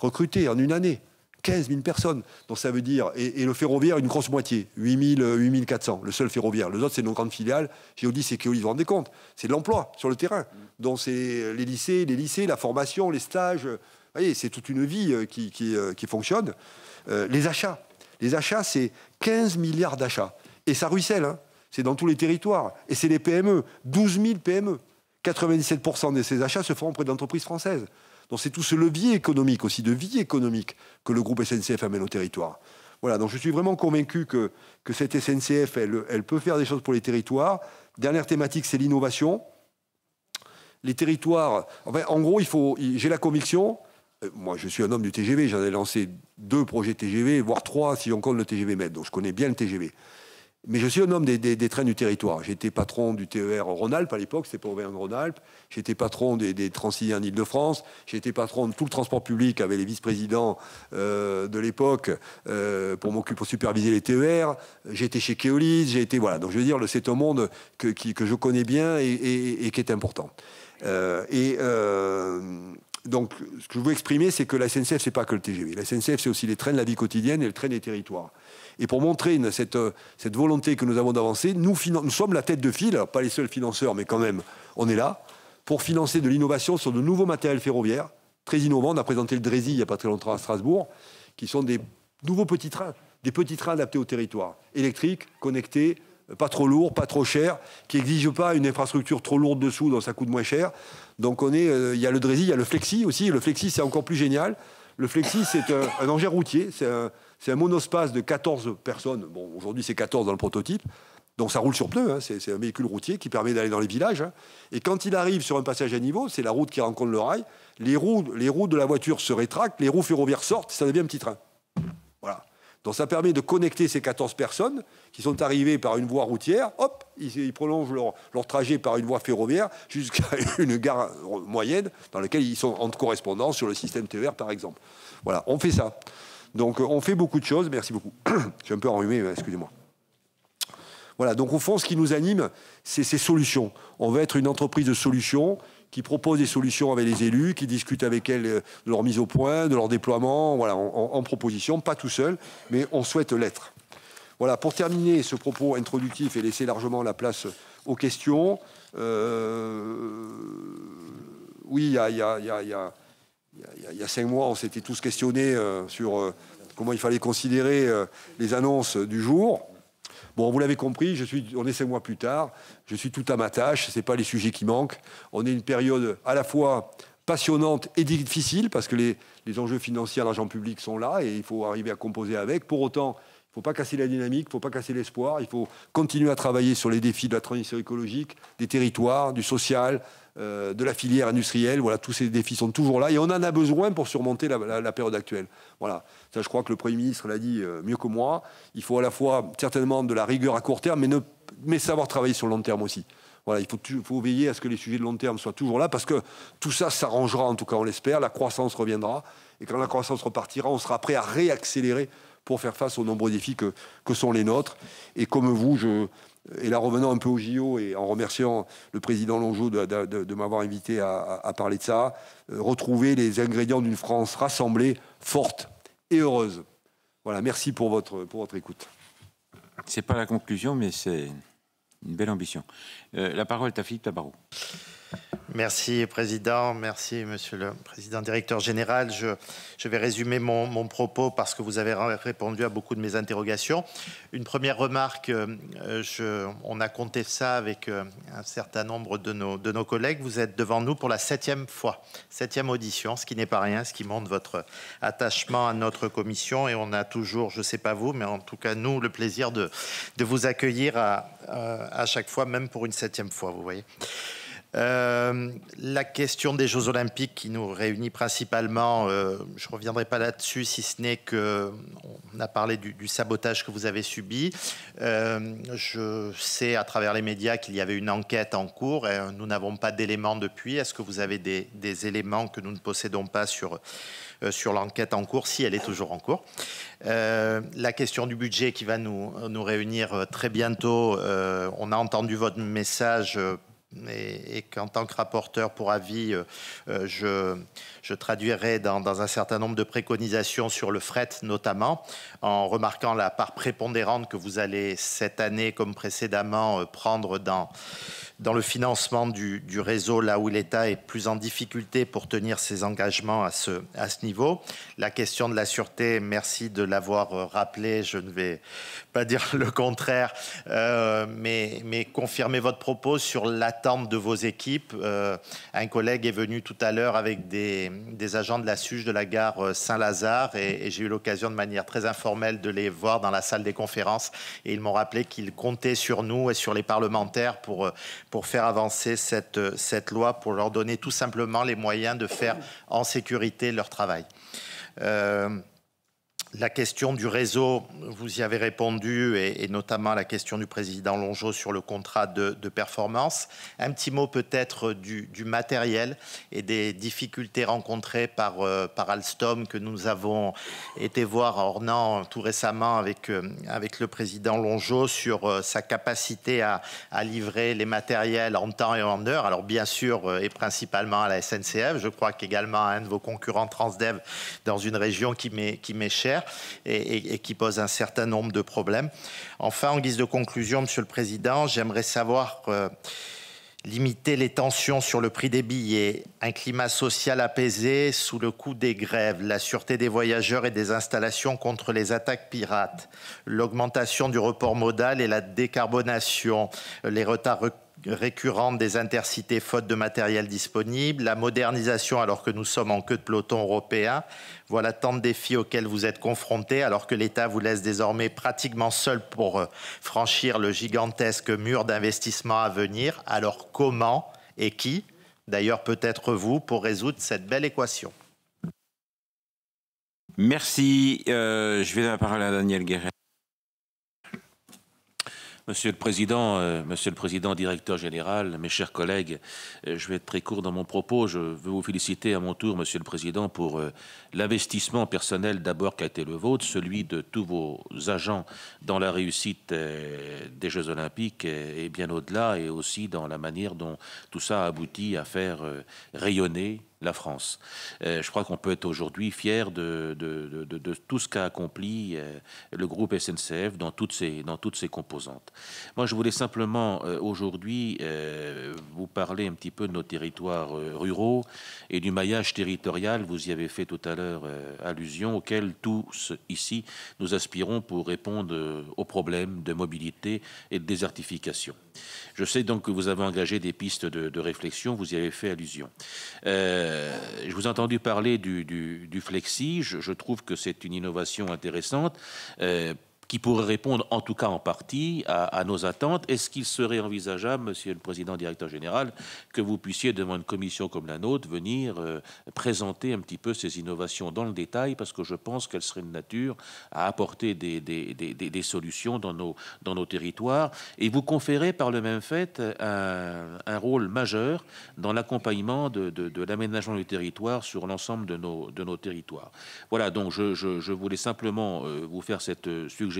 recruté en une année. 15 000 personnes. Donc ça veut dire, et, le ferroviaire, une grosse moitié, 8, 400, le seul ferroviaire. Les autres, c'est nos grandes filiales, c'est et Keolis, vous vous rendez compte C'est de l'emploi sur le terrain. Donc c'est les lycées, les lycées, la formation, les stages. Vous voyez, c'est toute une vie euh, euh, qui, fonctionne. Euh, les achats. Les achats, c'est 15 milliards d'achats. Et ça ruisselle, hein. c'est dans tous les territoires. Et c'est les PME, 12 000 PME. 97% de ces achats se font auprès d'entreprises françaises. Donc c'est tout ce levier économique, aussi de vie économique, que le groupe SNCF amène au territoire. Voilà, donc je suis vraiment convaincu que, cette SNCF, elle, peut faire des choses pour les territoires. Dernière thématique, c'est l'innovation. Les territoires, en gros, il faut. j'ai la conviction, euh, moi je suis un homme du TGV, j'en ai lancé deux projets TGV, voire trois si on compte le TGV Med, donc je connais bien le TGV. Mais je suis un homme des, trains du territoire. J'étais patron du TER Rhône-Alpes à l'époque, c'est pour en rhône alpes J'étais patron des, des Transilien en de france J'étais patron de tout le transport public avec les vice-présidents euh, de l'époque euh, pour m'occuper, pour superviser les TER. J'étais chez Keolis. J'ai été, voilà. Donc je veux dire, c'est un monde que, je connais bien et, qui est important. Euh, et. donc, ce que je veux exprimer, c'est que la SNCF, c'est pas que le TGV. La SNCF, c'est aussi les trains de la vie quotidienne et le train des territoires. Et pour montrer euh, cette, volonté que nous avons d'avancer, nous, sommes la tête de file, pas les seuls financeurs, mais quand même, on est là, pour financer de l'innovation sur de nouveaux matériels ferroviaires, très innovants. On a présenté le Dresi, il n'y a pas très longtemps à Strasbourg, qui sont des nouveaux petits trains, des petits trains adaptés au territoire, électriques, connectés, euh, pas trop lourds, pas trop chers, qui n'exigent pas une infrastructure trop lourde dessous, donc ça coûte moins cher. Donc on est, euh, il y a le Dresi, il y a le Flexi aussi. Le Flexi, c'est encore plus génial. Le Flexi, c'est un, un engin routier, c'est un, c'est un monospace de 14 personnes. Bon, aujourd'hui, c'est 14 dans le prototype. Donc ça roule sur pneus, hein. c'est un véhicule routier qui permet d'aller dans les villages. Hein. Et quand il arrive sur un passage à niveau, c'est la route qui rencontre le rail, les roues, les roues de la voiture se rétractent, les roues ferroviaires sortent, ça devient un petit train. Voilà. Donc ça permet de connecter ces 14 personnes qui sont arrivées par une voie routière, hop, ils, prolongent leur, leur, trajet par une voie ferroviaire jusqu'à une gare moyenne dans laquelle ils sont en correspondance sur le système TER par exemple. Voilà, on fait ça. Donc euh, on fait beaucoup de choses. Merci beaucoup. Je suis un peu enrhumé, euh, excusez-moi. Voilà, donc au fond, ce qui nous anime, c'est ces solutions. On veut être une entreprise de solutions qui propose des solutions avec les élus, qui discute avec elles euh, de leur mise au point, de leur déploiement, voilà, en, proposition, pas tout seul, mais on souhaite l'être. Voilà, pour terminer ce propos introductif et laisser largement la place aux questions, oui, il y a il, y a, cinq mois, on s'était tous questionnés euh, sur euh, comment il fallait considérer euh, les annonces du jour. Bon, vous l'avez compris, je suis, on est cinq mois plus tard, je suis tout à ma tâche, ce n'est pas les sujets qui manquent. On est une période à la fois passionnante et difficile, parce que les, les enjeux financiers à l'argent public sont là, et il faut arriver à composer avec. Pour autant, il ne faut pas casser la dynamique, il ne faut pas casser l'espoir, il faut continuer à travailler sur les défis de la transition écologique, des territoires, du social, euh, de la filière industrielle. Voilà, tous ces défis sont toujours là et on en a besoin pour surmonter la, période actuelle. Voilà, ça je crois que le Premier ministre l'a dit euh, mieux que moi. Il faut à la fois certainement de la rigueur à court terme, mais, mais savoir travailler sur le long terme aussi. Voilà, il faut, faut, veiller à ce que les sujets de long terme soient toujours là, parce que tout ça s'arrangera, en tout cas on l'espère, la croissance reviendra, et quand la croissance repartira, on sera prêt à réaccélérer pour faire face aux nombreux défis que, sont les nôtres. Et comme vous, je, et là, revenant un peu au JO et en remerciant le président Longeau de, m'avoir invité à, parler de ça, euh, retrouver les ingrédients d'une France rassemblée, forte et heureuse. Voilà, merci pour votre, pour votre écoute. C'est pas la conclusion, mais c'est une belle ambition. Euh, la parole est à Philippe Tabarou. Merci Président, merci Monsieur le Président Directeur Général. Je, je vais résumer mon, propos parce que vous avez répondu à beaucoup de mes interrogations. Une première remarque, euh, euh, je, on a compté ça avec un certain nombre de nos, de nos collègues. Vous êtes devant nous pour la septième fois, septième audition, ce qui n'est pas rien, ce qui montre votre attachement à notre commission et on a toujours, je ne sais pas vous, mais en tout cas nous, le plaisir de, de vous accueillir à, à chaque fois, même pour une septième fois, vous voyez. Euh, la question des Jeux Olympiques qui nous réunit principalement, euh, je ne reviendrai pas là-dessus, si ce n'est qu'on a parlé du, sabotage que vous avez subi. Euh, je sais à travers les médias qu'il y avait une enquête en cours et nous n'avons pas d'éléments depuis. Est-ce que vous avez des, des éléments que nous ne possédons pas sur euh, sur l'enquête en cours, si elle est toujours en cours. Euh, la question du budget qui va nous, nous réunir euh, très bientôt. on a entendu votre message et, qu'en tant que rapporteur pour avis, je, je, traduirai dans, dans, un certain nombre de préconisations sur le fret notamment, en remarquant la part prépondérante que vous allez cette année comme précédemment prendre dans, dans le financement du, réseau, là où l'État est plus en difficulté pour tenir ses engagements à ce, à ce niveau. La question de la sûreté, merci de l'avoir euh, rappelé, je ne vais pas dire le contraire, euh, mais, mais confirmez votre propos sur l'attente de vos équipes. Euh, un collègue est venu tout à l'heure avec des, agents de la SUGE de la gare Saint-Lazare et, et j'ai eu l'occasion de manière très informelle de les voir dans la salle des conférences et ils m'ont rappelé qu'ils comptaient sur nous et sur les parlementaires pour pour faire avancer cette, euh, cette loi, pour leur donner tout simplement les moyens de faire en sécurité leur travail. Euh, la question du réseau, vous y avez répondu, et, notamment la question du président Longeau sur le contrat de, performance. Un petit mot peut-être du, matériel et des difficultés rencontrées par, euh, par Alstom que nous avons été voir à Ornans tout récemment avec, euh, avec le président Longeau sur euh, sa capacité à, livrer les matériels en temps et en heure. Alors bien sûr, et principalement à la SNCF, je crois qu'également à un de vos concurrents Transdev dans une région qui m'est chère et, qui pose un certain nombre de problèmes. Enfin, en guise de conclusion, Monsieur le Président, j'aimerais savoir euh, limiter les tensions sur le prix des billets, un climat social apaisé sous le coup des grèves, la sûreté des voyageurs et des installations contre les attaques pirates, l'augmentation du report modal et la décarbonation, les retards récurrente des intercités faute de matériel disponible, la modernisation alors que nous sommes en queue de peloton européen. Voilà tant de défis auxquels vous êtes confrontés alors que l'État vous laisse désormais pratiquement seul pour euh, franchir le gigantesque mur d'investissement à venir. Alors comment et qui, d'ailleurs peut-être vous, pour résoudre cette belle équation Merci. Euh, je vais donner la parole à Daniel Guéret. Monsieur le Président, euh, Monsieur le Président, Directeur Général, mes chers collègues, euh, je vais être très court dans mon propos. Je veux vous féliciter à mon tour, Monsieur le Président, pour euh, l'investissement personnel d'abord qui a été le vôtre, celui de tous vos agents dans la réussite des Jeux Olympiques et, bien au-delà, et aussi dans la manière dont tout ça abouti à faire rayonner la France. Euh, je crois qu'on peut être aujourd'hui fier de, tout ce qu'a accompli euh, le groupe SNCF dans toutes ses, dans toutes composantes. Moi, je voulais simplement euh, aujourd'hui vous parler un petit peu de nos territoires ruraux et du maillage territorial, vous y avez fait tout à l'heure allusion, auquel tous ici nous aspirons pour répondre aux problèmes de mobilité et de désertification. Je sais donc que vous avez engagé des pistes de, réflexion, vous y avez fait allusion. Euh, euh, je vous ai entendu parler du, flexi. Je, trouve que c'est une innovation intéressante. Euh, qui pourrait répondre en tout cas en partie à, nos attentes. Est-ce qu'il serait envisageable, Monsieur le Président Directeur Général, que vous puissiez, devant une commission comme la nôtre, venir euh, présenter un petit peu ces innovations dans le détail, parce que je pense qu'elles seraient de nature à apporter des, solutions dans nos, dans nos territoires, et vous conférer par le même fait euh, un, rôle majeur dans l'accompagnement de, l'aménagement du territoire sur l'ensemble de nos, de nos territoires. Voilà, donc je voulais simplement euh, vous faire cette suggestion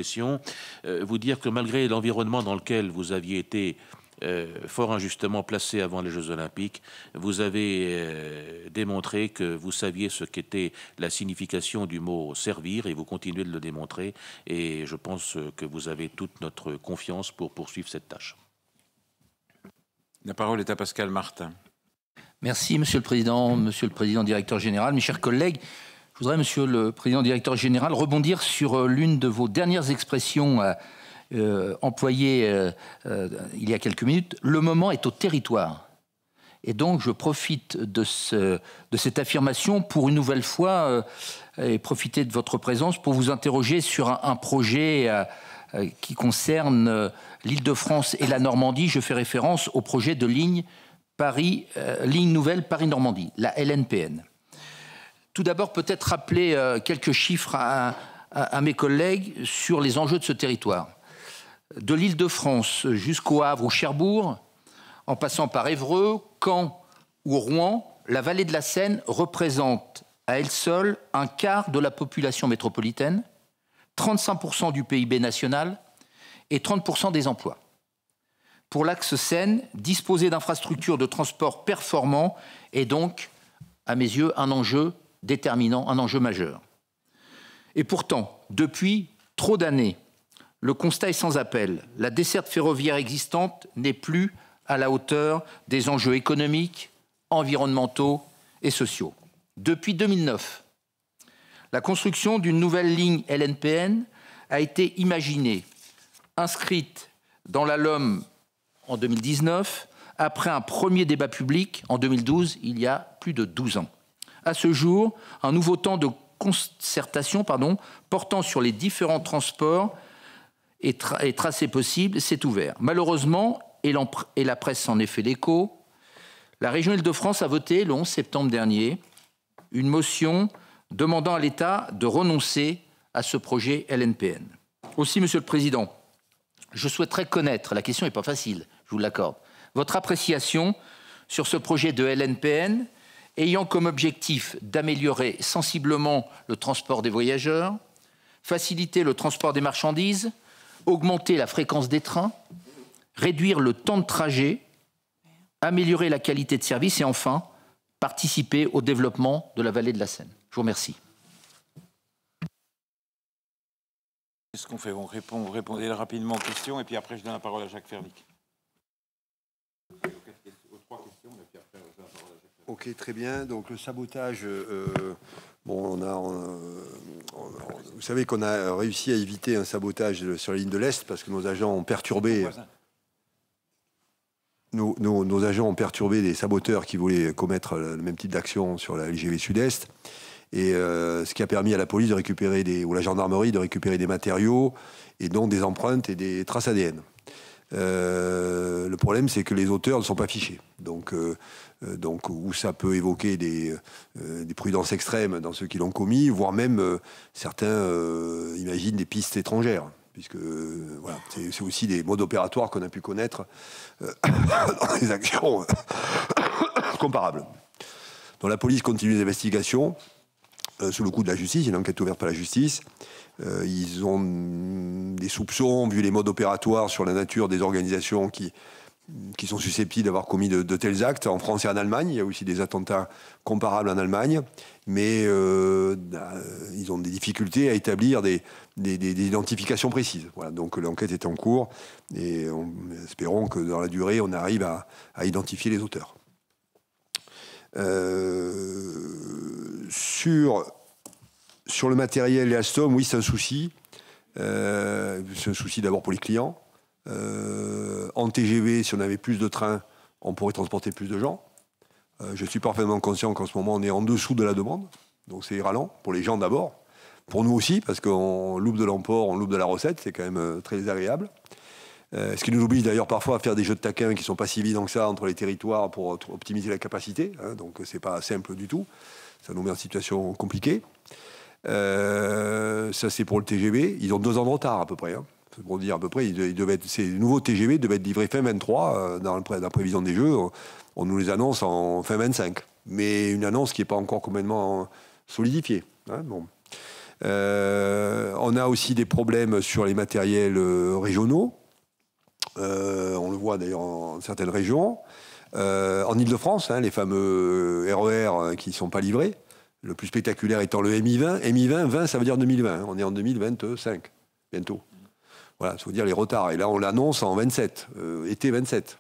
euh, vous dire que malgré l'environnement dans lequel vous aviez été euh, fort injustement placé avant les Jeux Olympiques, vous avez euh, démontré que vous saviez ce qu'était la signification du mot servir et vous continuez de le démontrer. Et je pense que vous avez toute notre confiance pour poursuivre cette tâche. La parole est à Pascal Martin. Merci, Monsieur le Président, Monsieur le Président directeur général, mes chers collègues. Je voudrais, Monsieur le Président Directeur Général, rebondir sur euh, l'une de vos dernières expressions euh, euh, employées il y a quelques minutes. Le moment est au territoire. Et donc, je profite de, cette affirmation pour une nouvelle fois et profiter de votre présence pour vous interroger sur un, un projet qui concerne l'Île-de-France et la Normandie. Je fais référence au projet de ligne Paris, ligne nouvelle Paris-Normandie, la LNPN. Tout d'abord, peut-être rappeler euh, quelques chiffres à, mes collègues sur les enjeux de ce territoire. De l'île de France jusqu'au Havre ou Cherbourg, en passant par Évreux, Caen ou Rouen, la vallée de la Seine représente à elle seule un quart de la population métropolitaine, 35% du PIB national et 30% des emplois. Pour l'axe Seine, disposer d'infrastructures de transport performants est donc, à mes yeux, un enjeu déterminant, un enjeu majeur. Et pourtant, depuis trop d'années, le constat est sans appel. La desserte ferroviaire existante n'est plus à la hauteur des enjeux économiques, environnementaux et sociaux. Depuis 2009, la construction d'une nouvelle ligne LNPN a été imaginée, inscrite dans la LOM en 2019, après un premier débat public en 2012, il y a plus de 12 ans à ce jour un nouveau temps de concertation pardon, portant sur les différents transports et, tracés possibles s'est ouvert. Malheureusement, et, la presse en fait l'écho, la région Île-de-France a voté le 11 septembre dernier une motion demandant à l'État de renoncer à ce projet LNPN. Aussi, Monsieur le Président, je souhaiterais connaître, la question n'est pas facile, je vous l'accorde, votre appréciation sur ce projet de LNPN ayant comme objectif d'améliorer sensiblement le transport des voyageurs, faciliter le transport des marchandises, augmenter la fréquence des trains, réduire le temps de trajet, améliorer la qualité de service et enfin participer au développement de la vallée de la Seine. Je vous remercie. ce qu'on fait On répond, rapidement aux questions et puis après je donne la parole à Jacques Ok, très bien. Donc le sabotage, euh, bon, on a, vous savez qu'on a réussi à éviter un sabotage sur la ligne de l'Est parce que nos agents ont perturbé. Nos, agents ont perturbé des saboteurs qui voulaient commettre le, même type d'action sur la LGV Sud-Est. Et euh, ce qui a permis à la police de récupérer des, ou la gendarmerie de récupérer des matériaux et donc des empreintes et des traces ADN. Euh, le problème, c'est que les auteurs ne sont pas fichés. Donc, euh, euh, donc où ça peut évoquer des, des prudences extrêmes dans ceux qui l'ont commis, voire même certains imaginent des pistes étrangères. Puisque voilà, c'est aussi des modes opératoires qu'on a pu connaître dans des actions comparables. Donc la police continue les investigations. Euh, sous le coup de la justice, il y a une enquête ouverte par la justice. Euh, ils ont des soupçons, vu les modes opératoires sur la nature des organisations qui, qui sont susceptibles d'avoir commis de, tels actes en France et en Allemagne. Il y a aussi des attentats comparables en Allemagne, mais euh, bah, ils ont des difficultés à établir des, identifications précises. Voilà, donc l'enquête est en cours et espérons que dans la durée, on arrive à identifier les auteurs. Euh, sur, le matériel et Alstom, oui, c'est un souci. Euh, c'est un souci d'abord pour les clients. Euh, en TGV, si on avait plus de trains, on pourrait transporter plus de gens. je suis parfaitement conscient qu'en ce moment, on est en dessous de la demande. Donc c'est ralent pour les gens d'abord. Pour nous aussi, parce qu'on loupe de l'emport, on loupe de la recette, c'est quand même très agréable euh, ce qui nous oblige d'ailleurs parfois à faire des jeux de taquins qui ne sont pas si évidents que ça entre les territoires pour euh, optimiser la capacité. Hein, donc ce n'est pas simple du tout. Ça nous met en situation compliquée. Euh, ça, c'est pour le TGV. Ils ont deux ans de retard à peu près. Hein. Pour dire à peu près, ces nouveaux TGV devaient être livrés fin 23 dans la prévision des jeux. On, nous les annonce en fin 25. Mais une annonce qui n'est pas encore complètement solidifiée. Hein, bon. on a aussi des problèmes sur les matériels régionaux. Euh, on le voit d'ailleurs en certaines régions. Euh, en Ile-de-France, hein, les fameux RER euh, e qui ne sont pas livrés, le plus spectaculaire étant le MI20. MI20, 20, ça veut dire 2020. On est en 2025, bientôt. Voilà, ça veut dire les retards. Et là, on l'annonce en 27, été 27.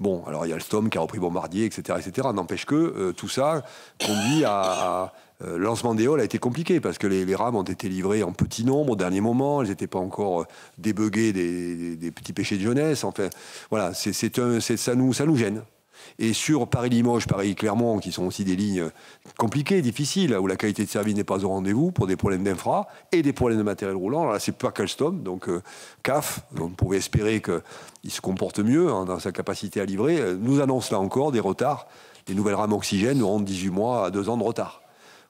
Bon, alors il y a le STOM qui a repris Bombardier, etc. etc. N'empêche que tout ça conduit à, euh, le lancement des halls a été compliqué parce que les, rames ont été livrées en petit nombre au dernier moment, elles n'étaient pas encore euh, débuguées des, petits péchés de jeunesse. Enfin, voilà, c'est, ça, nous, gêne. Et sur Paris-Limoges, Paris-Clermont, qui sont aussi des lignes euh, compliquées, difficiles, où la qualité de service n'est pas au rendez-vous pour des problèmes d'infra et des problèmes de matériel roulant. Alors là, c'est pas Calstom, donc CAF, on pouvait espérer qu'il se comporte mieux hein, dans sa capacité à livrer, nous annonce là encore des retards. Les nouvelles rames oxygène auront 18 mois à 2 ans de retard.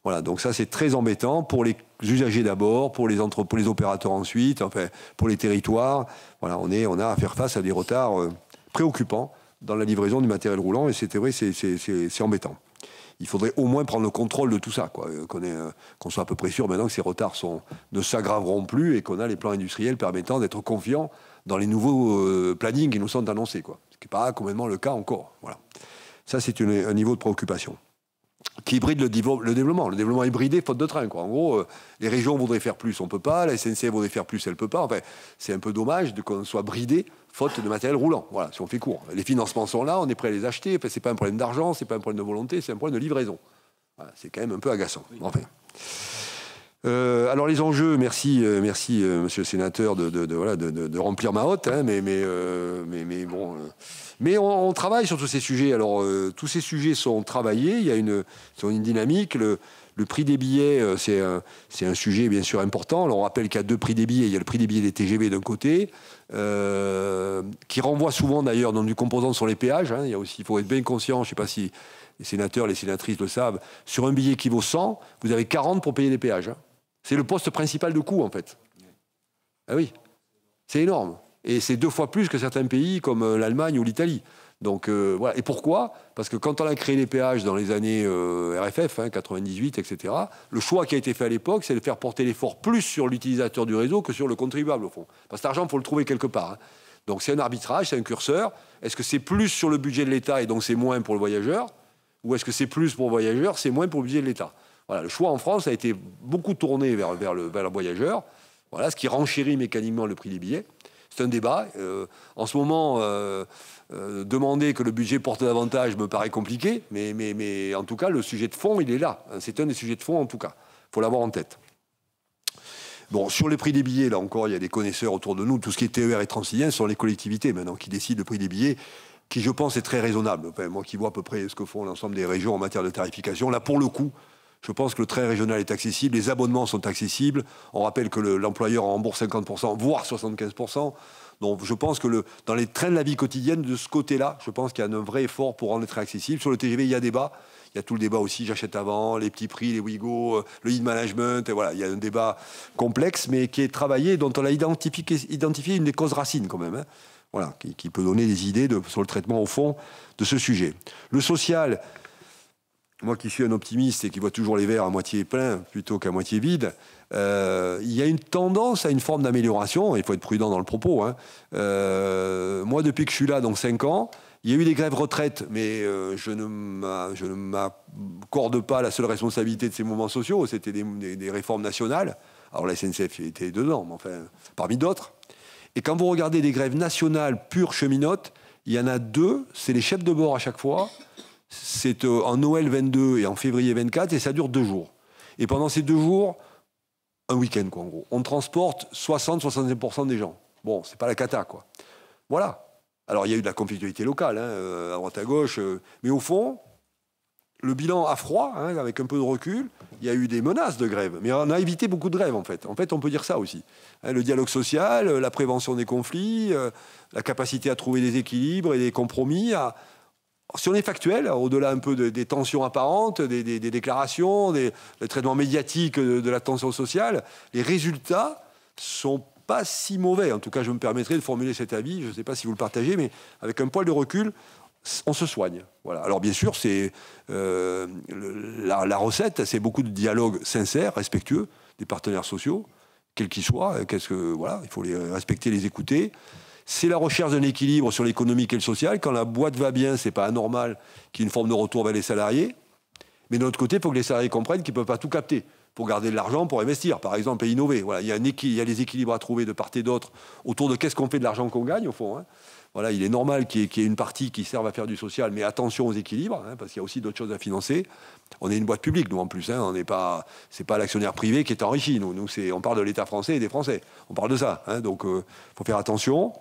Voilà, donc ça c'est très embêtant pour les usagers d'abord, pour les pour les opérateurs ensuite, pour les territoires. Voilà, on est on a à faire face à des retards euh, préoccupants dans la livraison du matériel roulant et c'est vrai, c'est embêtant. Il faudrait au moins prendre le contrôle de tout ça, euh, euh, qu'on soit à peu près sûr maintenant que ces retards ne s'aggraveront plus et qu'on a les plans industriels permettant d'être confiants dans les nouveaux plannings qui nous sont annoncés, quoi. Ce qui n'est pas complètement le cas encore. Voilà. Ça, c'est un niveau de préoccupation qui hybride le, développement. Le développement bridé faute de train. En gros, euh, les régions voudraient faire plus, on ne peut pas. La SNCF voudrait faire plus, elle ne peut pas. c'est un peu dommage qu'on soit bridé faute de matériel roulant. Voilà, si on fait court. Les financements sont là, on est prêt à les acheter. Enfin, ce n'est pas un problème d'argent, ce n'est pas un problème de volonté, c'est un problème de livraison. c'est quand même un peu agaçant. Euh, alors les enjeux, merci, euh, merci euh, Monsieur le Sénateur de, remplir ma hotte, hein, mais, mais, mais, bon, mais on, travaille sur tous ces sujets. Alors tous ces sujets sont travaillés, il y a une, une dynamique. Le, prix des billets, c'est un, sujet bien sûr important. on rappelle qu'il y a deux prix des billets. Il y a le prix des billets des TGV d'un côté, qui renvoie souvent d'ailleurs dans du composant sur les péages. Hein. Il y aussi, il faut être bien conscient. Je ne sais pas si les sénateurs, les sénatrices le savent. Sur un billet qui vaut 100, vous avez 40 pour payer les péages. Hein. C'est le poste principal de coût, en fait. Ah oui, c'est énorme. Et c'est deux fois plus que certains pays comme euh, l'Allemagne ou l'Italie. Donc euh, voilà. Et pourquoi Parce que quand on a créé les péages dans les années RFF, 98, etc., le choix qui a été fait à l'époque, c'est de faire porter l'effort plus sur l'utilisateur du réseau que sur le contribuable, au fond. Parce que l'argent, il faut le trouver quelque part. Hein. Donc c'est un arbitrage, c'est un curseur. Est-ce que c'est plus sur le budget de l'État et donc c'est moins pour le voyageur Ou est-ce que c'est plus pour le voyageur, c'est moins pour le budget de l'État voilà, le choix en France a été beaucoup tourné vers, le, voyageur, voilà, ce qui renchérit mécaniquement le prix des billets. C'est un débat. Euh, en ce moment, euh, euh, demander que le budget porte davantage me paraît compliqué, mais, en tout cas, le sujet de fond, il est là. C'est un des sujets de fond, en tout cas. Il faut l'avoir en tête. Bon, sur les prix des billets, là encore, il y a des connaisseurs autour de nous. Tout ce qui est TER et Transilien, ce sont les collectivités maintenant qui décident le prix des billets, qui, je pense, est très raisonnable. moi qui vois à peu près ce que font l'ensemble des régions en matière de tarification, là, pour le coup, je pense que le train régional est accessible, les abonnements sont accessibles. On rappelle que l'employeur rembourse 50%, voire 75%. Donc je pense que dans les trains de la vie quotidienne, de ce côté-là, je pense qu'il y a un vrai effort pour rendre les accessible. accessibles. Sur le TGV, il y a débat. Il y a tout le débat aussi, j'achète avant, les petits prix, les Wigo, euh, le lead management. voilà, il y a un débat complexe, mais qui est travaillé, dont on a identifié, une des causes racines quand même. Hein. Voilà, qui, peut donner des idées de, sur le traitement au fond de ce sujet. Le social, moi qui suis un optimiste et qui vois toujours les verres à moitié plein plutôt qu'à moitié vide, euh, il y a une tendance à une forme d'amélioration. Il faut être prudent dans le propos. Hein. Euh, moi, depuis que je suis là, donc 5 ans, il y a eu des grèves retraites, mais euh, je ne m'accorde pas la seule responsabilité de ces mouvements sociaux. C'était des, réformes nationales. Alors la SNCF était dedans, mais enfin, parmi d'autres. Et quand vous regardez des grèves nationales pures cheminotes, il y en a deux, c'est les chefs de bord à chaque fois, c'est euh, en Noël 22 et en février 24, et ça dure deux jours. Et pendant ces deux jours, un week-end, quoi, en gros. On transporte 60-65% des gens. Bon, c'est pas la cata, quoi. Voilà. Alors, il y a eu de la conflictualité locale, hein, euh, à droite à gauche, euh, mais au fond, le bilan a froid, hein, avec un peu de recul, il y a eu des menaces de grève, mais on a évité beaucoup de grèves en fait. En fait, on peut dire ça aussi. Hein, le dialogue social, la prévention des conflits, la capacité à trouver des équilibres et des compromis, à, si on est factuel, au-delà un peu des tensions apparentes, des, déclarations, des, traitements médiatiques, de, la tension sociale, les résultats sont pas si mauvais. En tout cas, je me permettrai de formuler cet avis. Je ne sais pas si vous le partagez, mais avec un poil de recul, on se soigne. Voilà. Alors bien sûr, c'est euh, la, recette, c'est beaucoup de dialogues sincère, respectueux des partenaires sociaux, quels qu'ils soient. Qu'est-ce que voilà, il faut les respecter, les écouter. C'est la recherche d'un équilibre sur l'économique et le social. Quand la boîte va bien, c'est pas anormal qu'il y ait une forme de retour vers les salariés. Mais de l'autre côté, il faut que les salariés comprennent qu'ils ne peuvent pas tout capter pour garder de l'argent, pour investir, par exemple, et innover. Voilà, il, y a un a des équilibres à trouver de part et d'autre autour de qu'est-ce qu'on fait de l'argent qu'on gagne, au fond. Hein. Voilà, il est normal qu'il y, ait une partie qui serve à faire du social, mais attention aux équilibres, hein, parce qu'il y a aussi d'autres choses à financer. On est une boîte publique, nous, en plus. Hein, on n'est pas, c'est pas l'actionnaire privé qui est enrichi. Nous, nous c'est, on parle de l'État français et des Français. On parle de ça. Hein. donc, il euh, faut faire attention.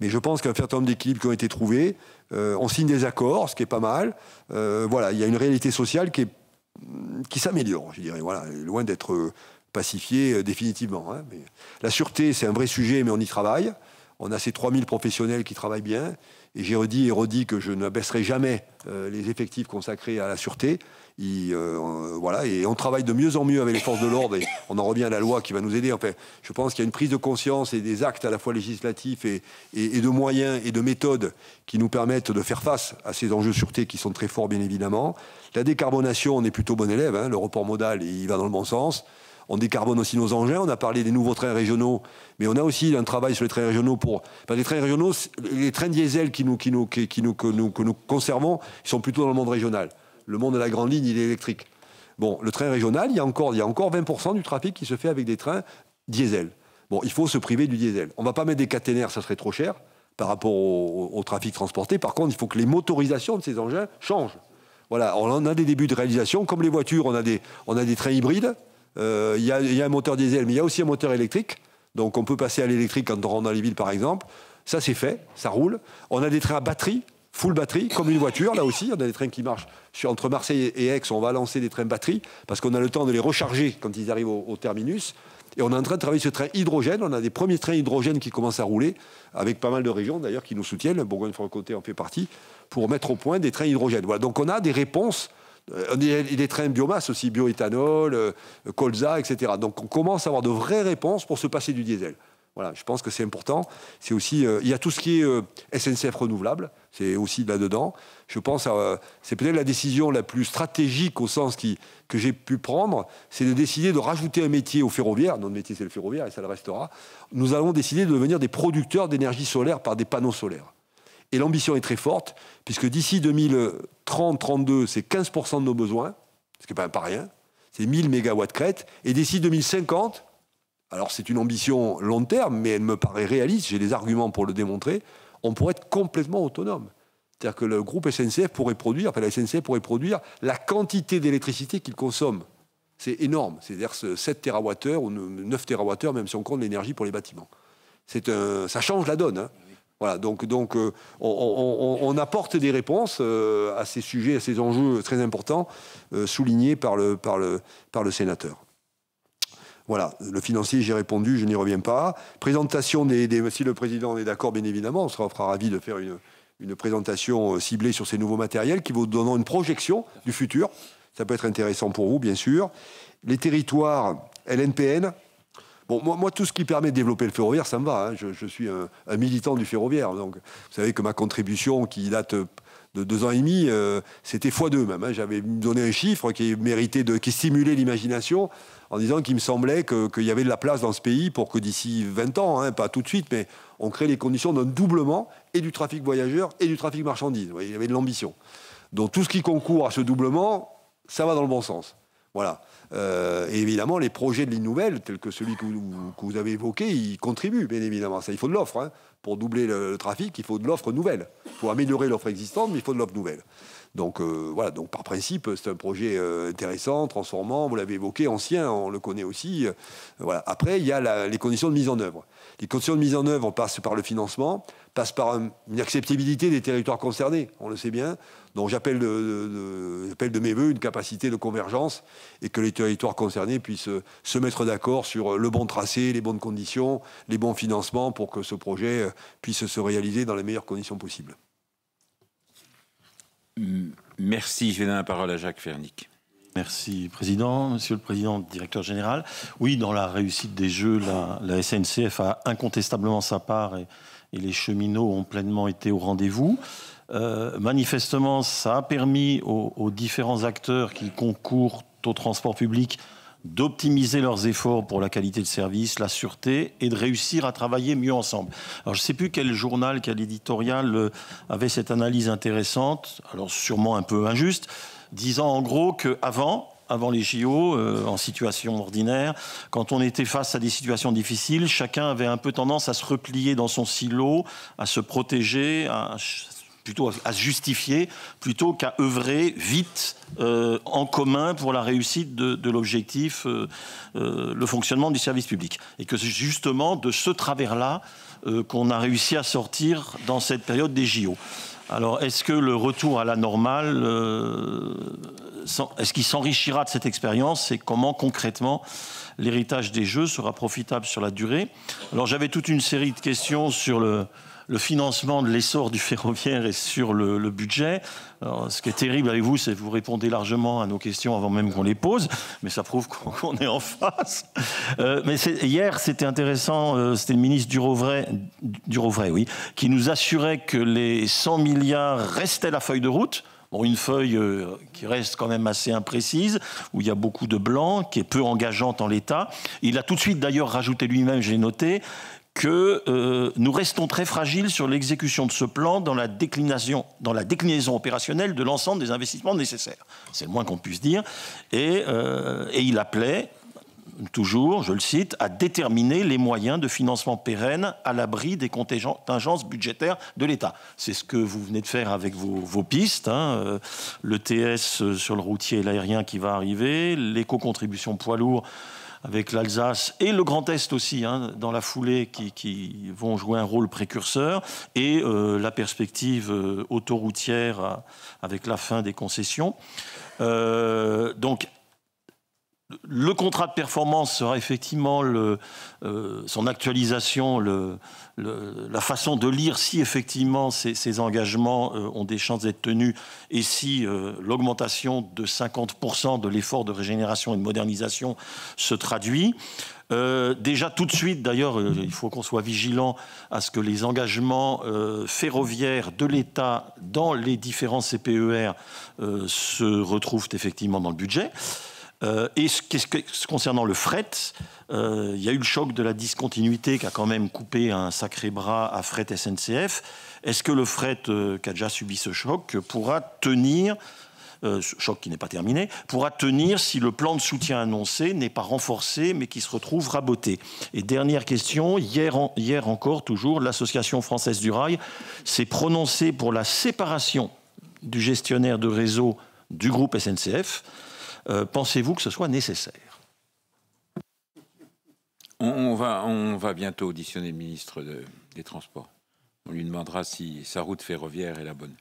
Mais je pense qu'un certain nombre d'équilibres qui ont été trouvés, euh, on signe des accords, ce qui est pas mal. Euh, voilà, il y a une réalité sociale qui, qui s'améliore, je dirais. Voilà, loin d'être euh, pacifiée définitivement. Hein. la sûreté, c'est un vrai sujet, mais on y travaille. On a ces 3000 professionnels qui travaillent bien. Et j'ai redit et redit que je ne baisserai jamais euh, les effectifs consacrés à la sûreté. Et, euh, euh, voilà, et on travaille de mieux en mieux avec les forces de l'ordre et on en revient à la loi qui va nous aider. Enfin, je pense qu'il y a une prise de conscience et des actes à la fois législatifs et, de moyens et de méthodes qui nous permettent de faire face à ces enjeux de sûreté qui sont très forts, bien évidemment. La décarbonation, on est plutôt bon élève. Hein. le report modal, il va dans le bon sens. On décarbone aussi nos engins. On a parlé des nouveaux trains régionaux, mais on a aussi un travail sur les trains régionaux pour. les trains régionaux, les trains diesel qui nous, qui nous, qui, nous, que, nous, que nous conservons, ils sont plutôt dans le monde régional. Le monde de la grande ligne, il est électrique. Bon, le train régional, il y a encore, il y encore 20% du trafic qui se fait avec des trains diesel. Bon, il faut se priver du diesel. On ne va pas mettre des caténaires, ça serait trop cher par rapport au, trafic transporté. Par contre, il faut que les motorisations de ces engins changent. Voilà, on a des débuts de réalisation. Comme les voitures, on a des, on a des trains hybrides. Euh, il y, a un moteur diesel, mais il y a aussi un moteur électrique. Donc on peut passer à l'électrique quand on dans les villes, par exemple. Ça, c'est fait, ça roule. On a des trains à batterie, full batterie, comme une voiture, là aussi. On a des trains qui marchent. Entre Marseille et Aix, on va lancer des trains batterie, parce qu'on a le temps de les recharger quand ils arrivent au, terminus. Et on est en train de travailler ce train hydrogène. On a des premiers trains hydrogène qui commencent à rouler, avec pas mal de régions d'ailleurs qui nous soutiennent. Bourgogne-Franche-Comté en fait partie, pour mettre au point des trains hydrogène. Donc on a des réponses euh, il est très biomasse aussi, bioéthanol, euh, colza, etc. Donc on commence à avoir de vraies réponses pour se passer du diesel. Voilà, je pense que c'est important. C'est aussi, euh, il y a tout ce qui est SNCF renouvelable, c'est aussi là-dedans. Je pense, que c'est peut-être la décision la plus stratégique au sens qui, que j'ai pu prendre, c'est de décider de rajouter un métier au ferroviaire. Notre métier c'est le ferroviaire et ça le restera. Nous allons décider de devenir des producteurs d'énergie solaire par des panneaux solaires. Et l'ambition est très forte, puisque d'ici 2030-32, c'est 15% de nos besoins, ce qui n'est pas, rien, c'est 1000 MW crête. Et d'ici 2050, alors c'est une ambition long terme, mais elle me paraît réaliste, j'ai des arguments pour le démontrer, on pourrait être complètement autonome. C'est-à-dire que le groupe SNCF pourrait produire, enfin la SNCF pourrait produire la quantité d'électricité qu'il consomme. C'est énorme, c'est-à-dire 7 TWh ou 9 TWh, même si on compte l'énergie pour les bâtiments. ça change la donne. Hein. Voilà, donc, donc euh, on, apporte des réponses euh, à ces sujets, à ces enjeux très importants euh, soulignés par le, par le, par le sénateur. Voilà, le financier, j'ai répondu, je n'y reviens pas. Présentation des, Si le président est d'accord, bien évidemment, on sera, ravis de faire une, une, présentation ciblée sur ces nouveaux matériels qui vous donneront une projection du futur. Ça peut être intéressant pour vous, bien sûr. Les territoires LNPN, Bon, moi, tout ce qui permet de développer le ferroviaire, ça me va. Hein. Je, suis un, militant du ferroviaire. Donc, vous savez que ma contribution, qui date de deux ans et demi, euh, c'était x deux même. Hein. J'avais donné un chiffre qui méritait de, qui stimulait l'imagination en disant qu'il me semblait qu'il y avait de la place dans ce pays pour que d'ici 20 ans, hein, pas tout de suite, mais on crée les conditions d'un doublement et du trafic voyageur et du trafic marchandises. il y avait de l'ambition. Donc tout ce qui concourt à ce doublement, ça va dans le bon sens. Voilà. Euh, et évidemment, les projets de ligne nouvelle, tels que celui que vous, avez évoqué, ils contribuent, bien évidemment. Ça, il faut de l'offre. Hein. Pour doubler le, trafic, il faut de l'offre nouvelle. pour améliorer l'offre existante, mais il faut de l'offre nouvelle. Donc euh, voilà, donc par principe, c'est un projet euh, intéressant, transformant, vous l'avez évoqué, ancien, on le connaît aussi. Euh, Après, il y a les conditions de mise en œuvre. Les conditions de mise en œuvre, passent par le financement, passent par une acceptabilité des territoires concernés, on le sait bien. Donc j'appelle de, de, mes voeux une capacité de convergence et que les territoires concernés puissent se mettre d'accord sur le bon tracé, les bonnes conditions, les bons financements pour que ce projet puisse se réaliser dans les meilleures conditions possibles. Merci. Je vais donner la parole à Jacques Fernic. Merci, Président. Monsieur le Président, Directeur Général. Oui, dans la réussite des Jeux, la, SNCF a incontestablement sa part et, les cheminots ont pleinement été au rendez-vous. Euh, manifestement, ça a permis aux, aux différents acteurs qui concourent au transport public d'optimiser leurs efforts pour la qualité de service, la sûreté, et de réussir à travailler mieux ensemble. Alors je ne sais plus quel journal, quel éditorial euh, avait cette analyse intéressante, alors sûrement un peu injuste, disant en gros qu'avant, avant les JO, euh, en situation ordinaire, quand on était face à des situations difficiles, chacun avait un peu tendance à se replier dans son silo, à se protéger, à plutôt à se justifier, plutôt qu'à œuvrer vite euh, en commun pour la réussite de, l'objectif, euh, euh, le fonctionnement du service public. Et que c'est justement de ce travers-là qu'on a réussi à sortir dans cette période des JO. Alors, est-ce que le retour à la normale, est-ce qu'il s'enrichira de cette expérience et comment concrètement l'héritage des Jeux sera profitable sur la durée Alors, j'avais toute une série de questions sur le, le financement de l'essor du ferroviaire est sur le, budget. ce qui est terrible avec vous, c'est que vous répondez largement à nos questions avant même qu'on les pose, mais ça prouve qu'on est en face. Euh, mais hier, c'était intéressant, euh, c'était le ministre Durovray, oui, qui nous assurait que les 100 milliards restaient la feuille de route. Bon, une feuille euh, qui reste quand même assez imprécise, où il y a beaucoup de blanc, qui est peu engageante en l'état. Il a tout de suite d'ailleurs rajouté lui-même, j'ai noté, que euh, nous restons très fragiles sur l'exécution de ce plan dans la, dans la déclinaison opérationnelle de l'ensemble des investissements nécessaires. C'est le moins qu'on puisse dire. Euh, et, il appelait, toujours, je le cite, à déterminer les moyens de financement pérenne à l'abri des contingences budgétaires de l'État. C'est ce que vous venez de faire avec vos, pistes, hein, euh, le TS sur le routier et l'aérien qui va arriver, l'éco-contribution poids lourd avec l'Alsace et le Grand Est aussi, hein, dans la foulée, qui, vont jouer un rôle précurseur, et euh, la perspective euh, autoroutière euh, avec la fin des concessions. donc le contrat de performance sera effectivement euh, son actualisation, la façon de lire si effectivement ces, engagements euh, ont des chances d'être tenus et si euh, l'augmentation de 50% de l'effort de régénération et de modernisation se traduit. déjà tout de suite, d'ailleurs, il faut qu'on soit vigilant à ce que les engagements ferroviaires de l'État dans les différents CPER se retrouvent effectivement dans le budget. Euh, et concernant le fret, euh, il y a eu le choc de la discontinuité qui a quand même coupé un sacré bras à fret SNCF. Est-ce que le fret euh, qui a déjà subi ce choc pourra tenir ce choc qui n'est pas terminé, pourra tenir si le plan de soutien annoncé n'est pas renforcé, mais qui se retrouve raboté. Et dernière question, hier encore, toujours, l'Association française du rail s'est prononcée pour la séparation du gestionnaire de réseau du groupe SNCF. Euh, pensez-vous que ce soit nécessaire on, va, on va bientôt auditionner le ministre des Transports. On lui demandera si sa route ferroviaire est la bonne.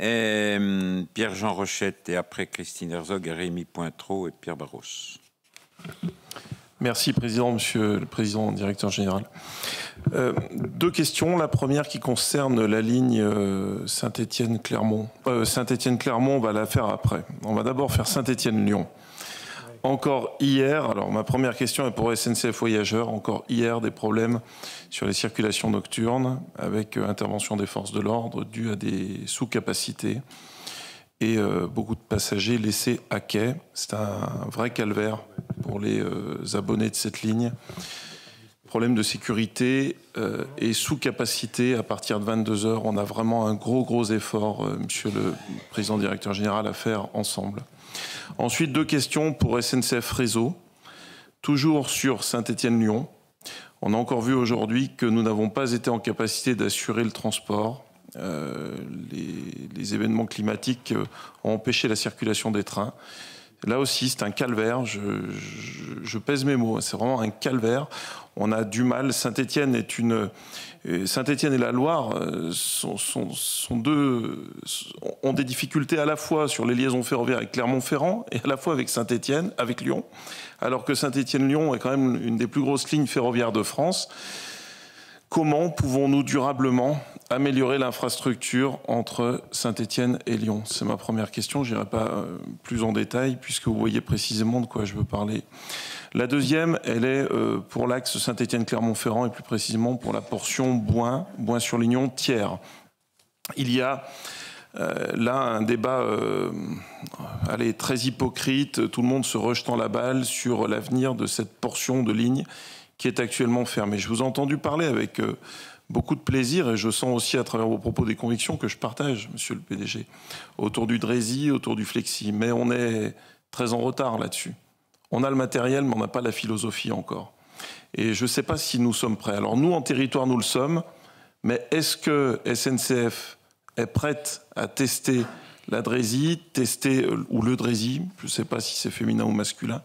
Hum, Pierre-Jean Rochette et après Christine Herzog, Rémi Pointreau et Pierre Barros. Merci, Président, Monsieur le Président, Directeur Général. Euh, deux questions. La première qui concerne la ligne euh, Saint-Étienne-Clermont. Euh, Saint-Étienne-Clermont, on va la faire après. On va d'abord faire Saint-Étienne-Lyon. Encore hier, alors ma première question est pour SNCF Voyageurs, encore hier des problèmes sur les circulations nocturnes avec intervention des forces de l'ordre due à des sous-capacités et euh, beaucoup de passagers laissés à quai. C'est un vrai calvaire pour les euh, abonnés de cette ligne. Problème de sécurité euh, et sous-capacité à partir de 22 heures. On a vraiment un gros, gros effort, monsieur le président directeur général, à faire ensemble. Ensuite, deux questions pour SNCF Réseau. Toujours sur Saint-Étienne-Lyon, on a encore vu aujourd'hui que nous n'avons pas été en capacité d'assurer le transport euh, les, les, événements climatiques euh, ont empêché la circulation des trains. Là aussi, c'est un calvaire. Je, je, je, pèse mes mots. Hein. C'est vraiment un calvaire. On a du mal. Saint-Étienne est une. Euh, Saint-Étienne et la Loire sont, sont, sont, deux ont des difficultés à la fois sur les liaisons ferroviaires avec Clermont-Ferrand et à la fois avec Saint-Étienne, avec Lyon. Alors que Saint-Étienne-Lyon est quand même une des plus grosses lignes ferroviaires de France. Comment pouvons-nous durablement améliorer l'infrastructure entre Saint-Étienne et Lyon C'est ma première question. Je n'irai pas euh, plus en détail puisque vous voyez précisément de quoi je veux parler. La deuxième, elle est euh, pour l'axe Saint-Étienne-Clermont-Ferrand et plus précisément pour la portion Boin, Boin-sur-Lignon, tiers Il y a euh, là un débat allez, très hypocrite, tout le monde se rejetant la balle sur l'avenir de cette portion de ligne qui est actuellement fermée. Je vous ai entendu parler avec beaucoup de plaisir et je sens aussi à travers vos propos des convictions que je partage, monsieur le PDG, autour du Dresi, autour du Flexi. Mais on est très en retard là-dessus. On a le matériel, mais on n'a pas la philosophie encore. Et je ne sais pas si nous sommes prêts. Alors nous, en territoire, nous le sommes, mais est-ce que SNCF est prête à tester la Dresi, tester, euh, ou le Dresi, je ne sais pas si c'est féminin ou masculin,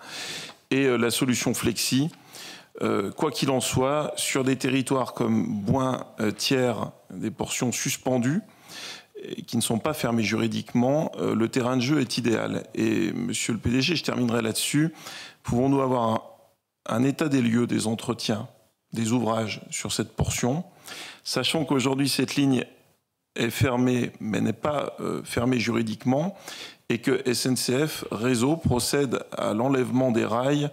et euh, la solution Flexi euh, quoi qu'il en soit, sur des territoires comme Boin, euh, tiers des portions suspendues, qui ne sont pas fermées juridiquement, euh, le terrain de jeu est idéal. Et monsieur le PDG, je terminerai là-dessus. Pouvons-nous avoir un, état des lieux des entretiens, des ouvrages sur cette portion, sachant qu'aujourd'hui cette ligne est fermée, mais n'est pas fermée juridiquement, et que SNCF Réseau procède à l'enlèvement des rails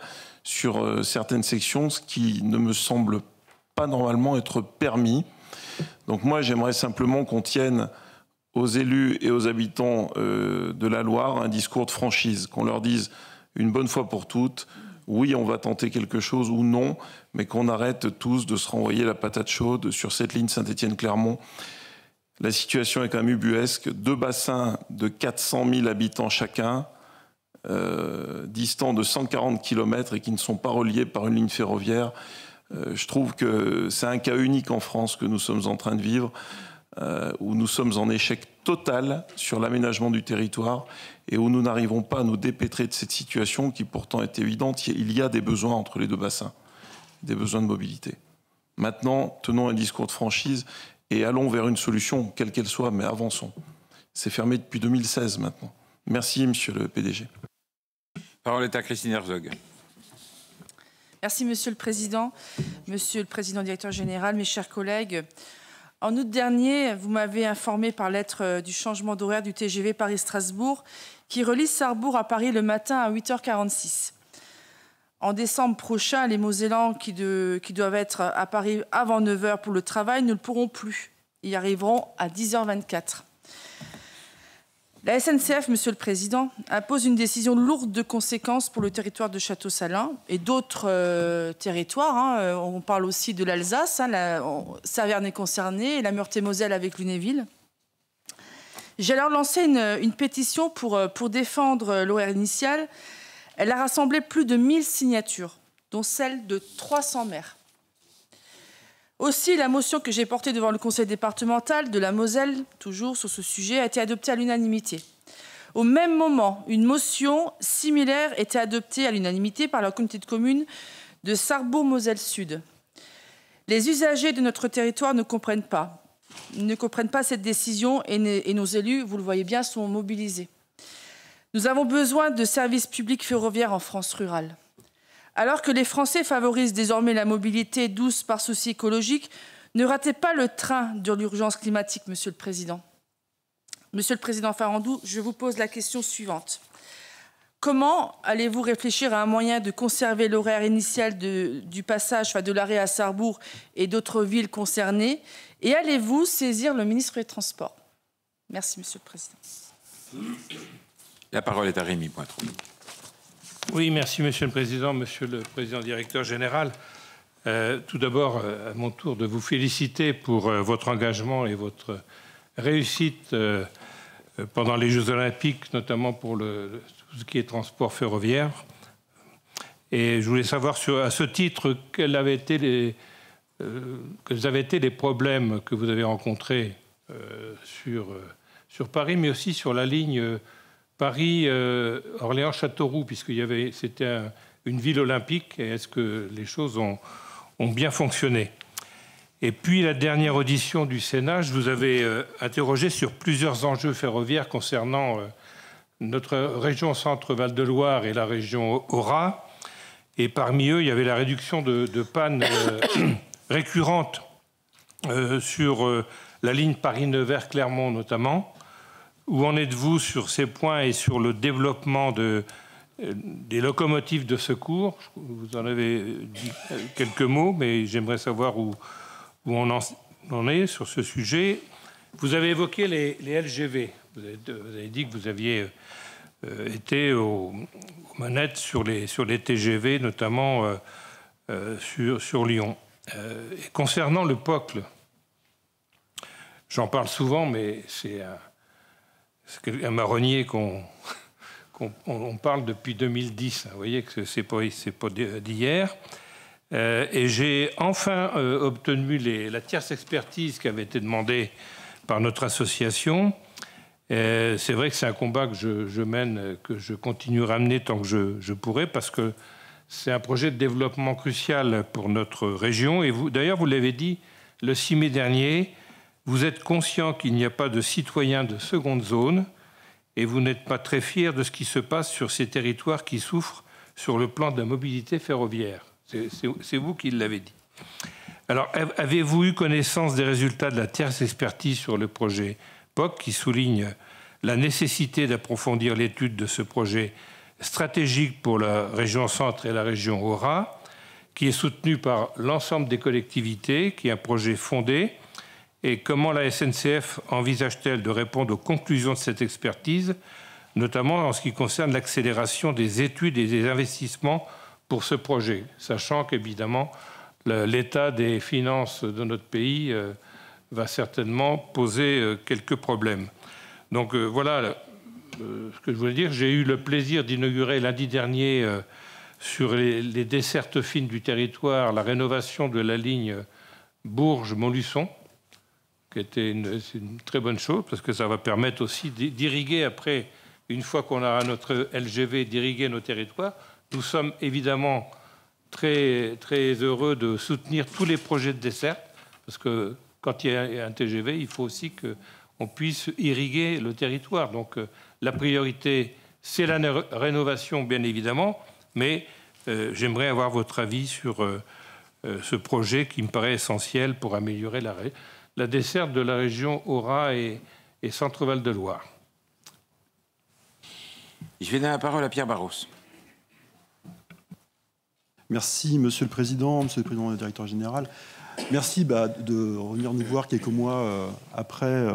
sur euh, certaines sections, ce qui ne me semble pas normalement être permis. Donc moi, j'aimerais simplement qu'on tienne aux élus et aux habitants euh, de la Loire un discours de franchise, qu'on leur dise une bonne fois pour toutes, oui, on va tenter quelque chose ou non, mais qu'on arrête tous de se renvoyer la patate chaude sur cette ligne Saint-Étienne-Clermont. La situation est quand même ubuesque. Deux bassins de 400 000 habitants chacun, euh, distants de 140 km et qui ne sont pas reliés par une ligne ferroviaire. Euh, je trouve que c'est un cas unique en France que nous sommes en train de vivre, euh, où nous sommes en échec total sur l'aménagement du territoire et où nous n'arrivons pas à nous dépêtrer de cette situation qui pourtant est évidente. Il y a des besoins entre les deux bassins, des besoins de mobilité. Maintenant, tenons un discours de franchise et allons vers une solution, quelle qu'elle soit, mais avançons. C'est fermé depuis 2016 maintenant. Merci, monsieur le PDG. Parole est à Christine Herzog. Merci, Monsieur le Président, Monsieur le Président directeur général, mes chers collègues. En août dernier, vous m'avez informé par lettre euh, du changement d'horaire du TGV Paris-Strasbourg qui relie Sarrebourg à Paris le matin à 8h46. En décembre prochain, les Mosellans qui, qui doivent être à Paris avant 9h pour le travail ne le pourront plus. Ils arriveront à 10h24. La SNCF, Monsieur le Président, impose une décision lourde de conséquences pour le territoire de château salin et d'autres euh, territoires. Hein. Euh, on parle aussi de l'Alsace, hein. la, Saverne est concernée, la Meurthe-et-Moselle avec Lunéville. J'ai alors lancé une, pétition pour, euh, pour défendre l'horaire initial. Elle a rassemblé plus de 1000 signatures, dont celle de 300 maires. Aussi, la motion que j'ai portée devant le conseil départemental de la Moselle, toujours sur ce sujet, a été adoptée à l'unanimité. Au même moment, une motion similaire était adoptée à l'unanimité par la communauté de communes de sarbo moselle Sud. Les usagers de notre territoire ne comprennent pas, ne comprennent pas cette décision et nos élus, vous le voyez bien, sont mobilisés. Nous avons besoin de services publics ferroviaires en France rurale. Alors que les Français favorisent désormais la mobilité douce par souci écologique, ne ratez pas le train de l'urgence climatique, Monsieur le Président. Monsieur le Président Farandou, je vous pose la question suivante. Comment allez-vous réfléchir à un moyen de conserver l'horaire initial de, du passage, de l'arrêt à Sarrebourg et d'autres villes concernées Et allez-vous saisir le ministre des Transports Merci, Monsieur le Président. La parole est à Rémi Pointreau. Oui, merci Monsieur le Président, Monsieur le Président Directeur Général. Euh, tout d'abord, euh, à mon tour, de vous féliciter pour euh, votre engagement et votre réussite pendant les Jeux Olympiques, notamment pour le, tout ce qui est transport ferroviaire. Et je voulais savoir à ce titre quels avaient été les, problèmes que vous avez rencontrés sur, sur Paris, mais aussi sur la ligne Paris, euh, Orléans, Châteauroux, puisque c'était une ville olympique, est-ce que les choses ont, bien fonctionné Et puis la dernière audition du Sénat, je vous avais euh, interrogé sur plusieurs enjeux ferroviaires concernant euh, notre région Centre-Val de Loire et la région Aura. Et parmi eux, il y avait la réduction de, de pannes récurrentes sur la ligne Paris-Nevers-Clermont notamment où en êtes-vous sur ces points et sur le développement euh, des locomotives de secours Vous en avez dit euh, quelques mots, mais j'aimerais savoir où, on, en, est sur ce sujet. Vous avez évoqué les, LGV. Vous avez, dit que vous aviez euh, été aux, manettes sur les, TGV, notamment sur, Lyon. concernant le POCLE, j'en parle souvent, mais c'est un marronnier qu'on parle depuis 2010. vous voyez que c'est pas pas d'hier. Euh, et j'ai enfin euh, obtenu la tierce expertise qui avait été demandée par notre association. Euh, c'est vrai que c'est un combat que je, mène, que je continuerai à mener tant que je, je pourrai, parce que c'est un projet de développement crucial pour notre région. Et d'ailleurs, vous l'avez dit, le 6 mai dernier, vous êtes conscient qu'il n'y a pas de citoyens de seconde zone et vous n'êtes pas très fier de ce qui se passe sur ces territoires qui souffrent sur le plan de la mobilité ferroviaire. C'est vous qui l'avez dit. Alors, avez-vous eu connaissance des résultats de la tierce expertise sur le projet POC qui souligne la nécessité d'approfondir l'étude de ce projet stratégique pour la région centre et la région Aura, qui est soutenu par l'ensemble des collectivités, qui est un projet fondé et comment la SNCF envisage-t-elle de répondre aux conclusions de cette expertise, notamment en ce qui concerne l'accélération des études et des investissements pour ce projet, sachant qu'évidemment, l'état des finances de notre pays euh, va certainement poser euh, quelques problèmes. Donc euh, voilà ce que je voulais dire. J'ai eu le plaisir d'inaugurer lundi dernier sur les, les, dessertes fines du territoire la rénovation de la ligne Bourges-Montluçon, c'est une, très bonne chose, parce que ça va permettre aussi d'irriguer après, une fois qu'on aura notre LGV, d'irriguer nos territoires. Nous sommes évidemment très, très heureux de soutenir tous les projets de dessert, parce que quand il y a un TGV, il faut aussi qu'on puisse irriguer le territoire. Donc euh, la priorité, c'est la rénovation, bien évidemment, mais euh, j'aimerais avoir votre avis sur euh, ce projet qui me paraît essentiel pour améliorer la, la desserte de la région Aura et, Centre-Val de Loire. Je vais donner la parole à Pierre Barros. Merci, Monsieur le Président, Monsieur le Président et le Directeur Général. Merci bah, de revenir nous voir quelques mois euh, après, euh,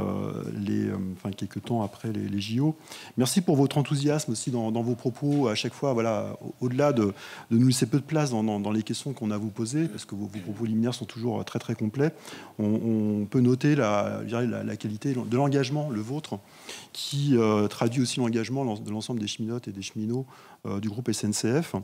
les, euh, quelques temps après les, JO. Merci pour votre enthousiasme aussi dans, vos propos à chaque fois. Voilà, au-delà de, nous laisser peu de place dans, les questions qu'on a vous posées, parce que vos, propos liminaires sont toujours très très complets. On, peut noter la, la qualité de l'engagement, le vôtre, qui traduit aussi l'engagement de l'ensemble des cheminotes et des cheminots du groupe SNCF.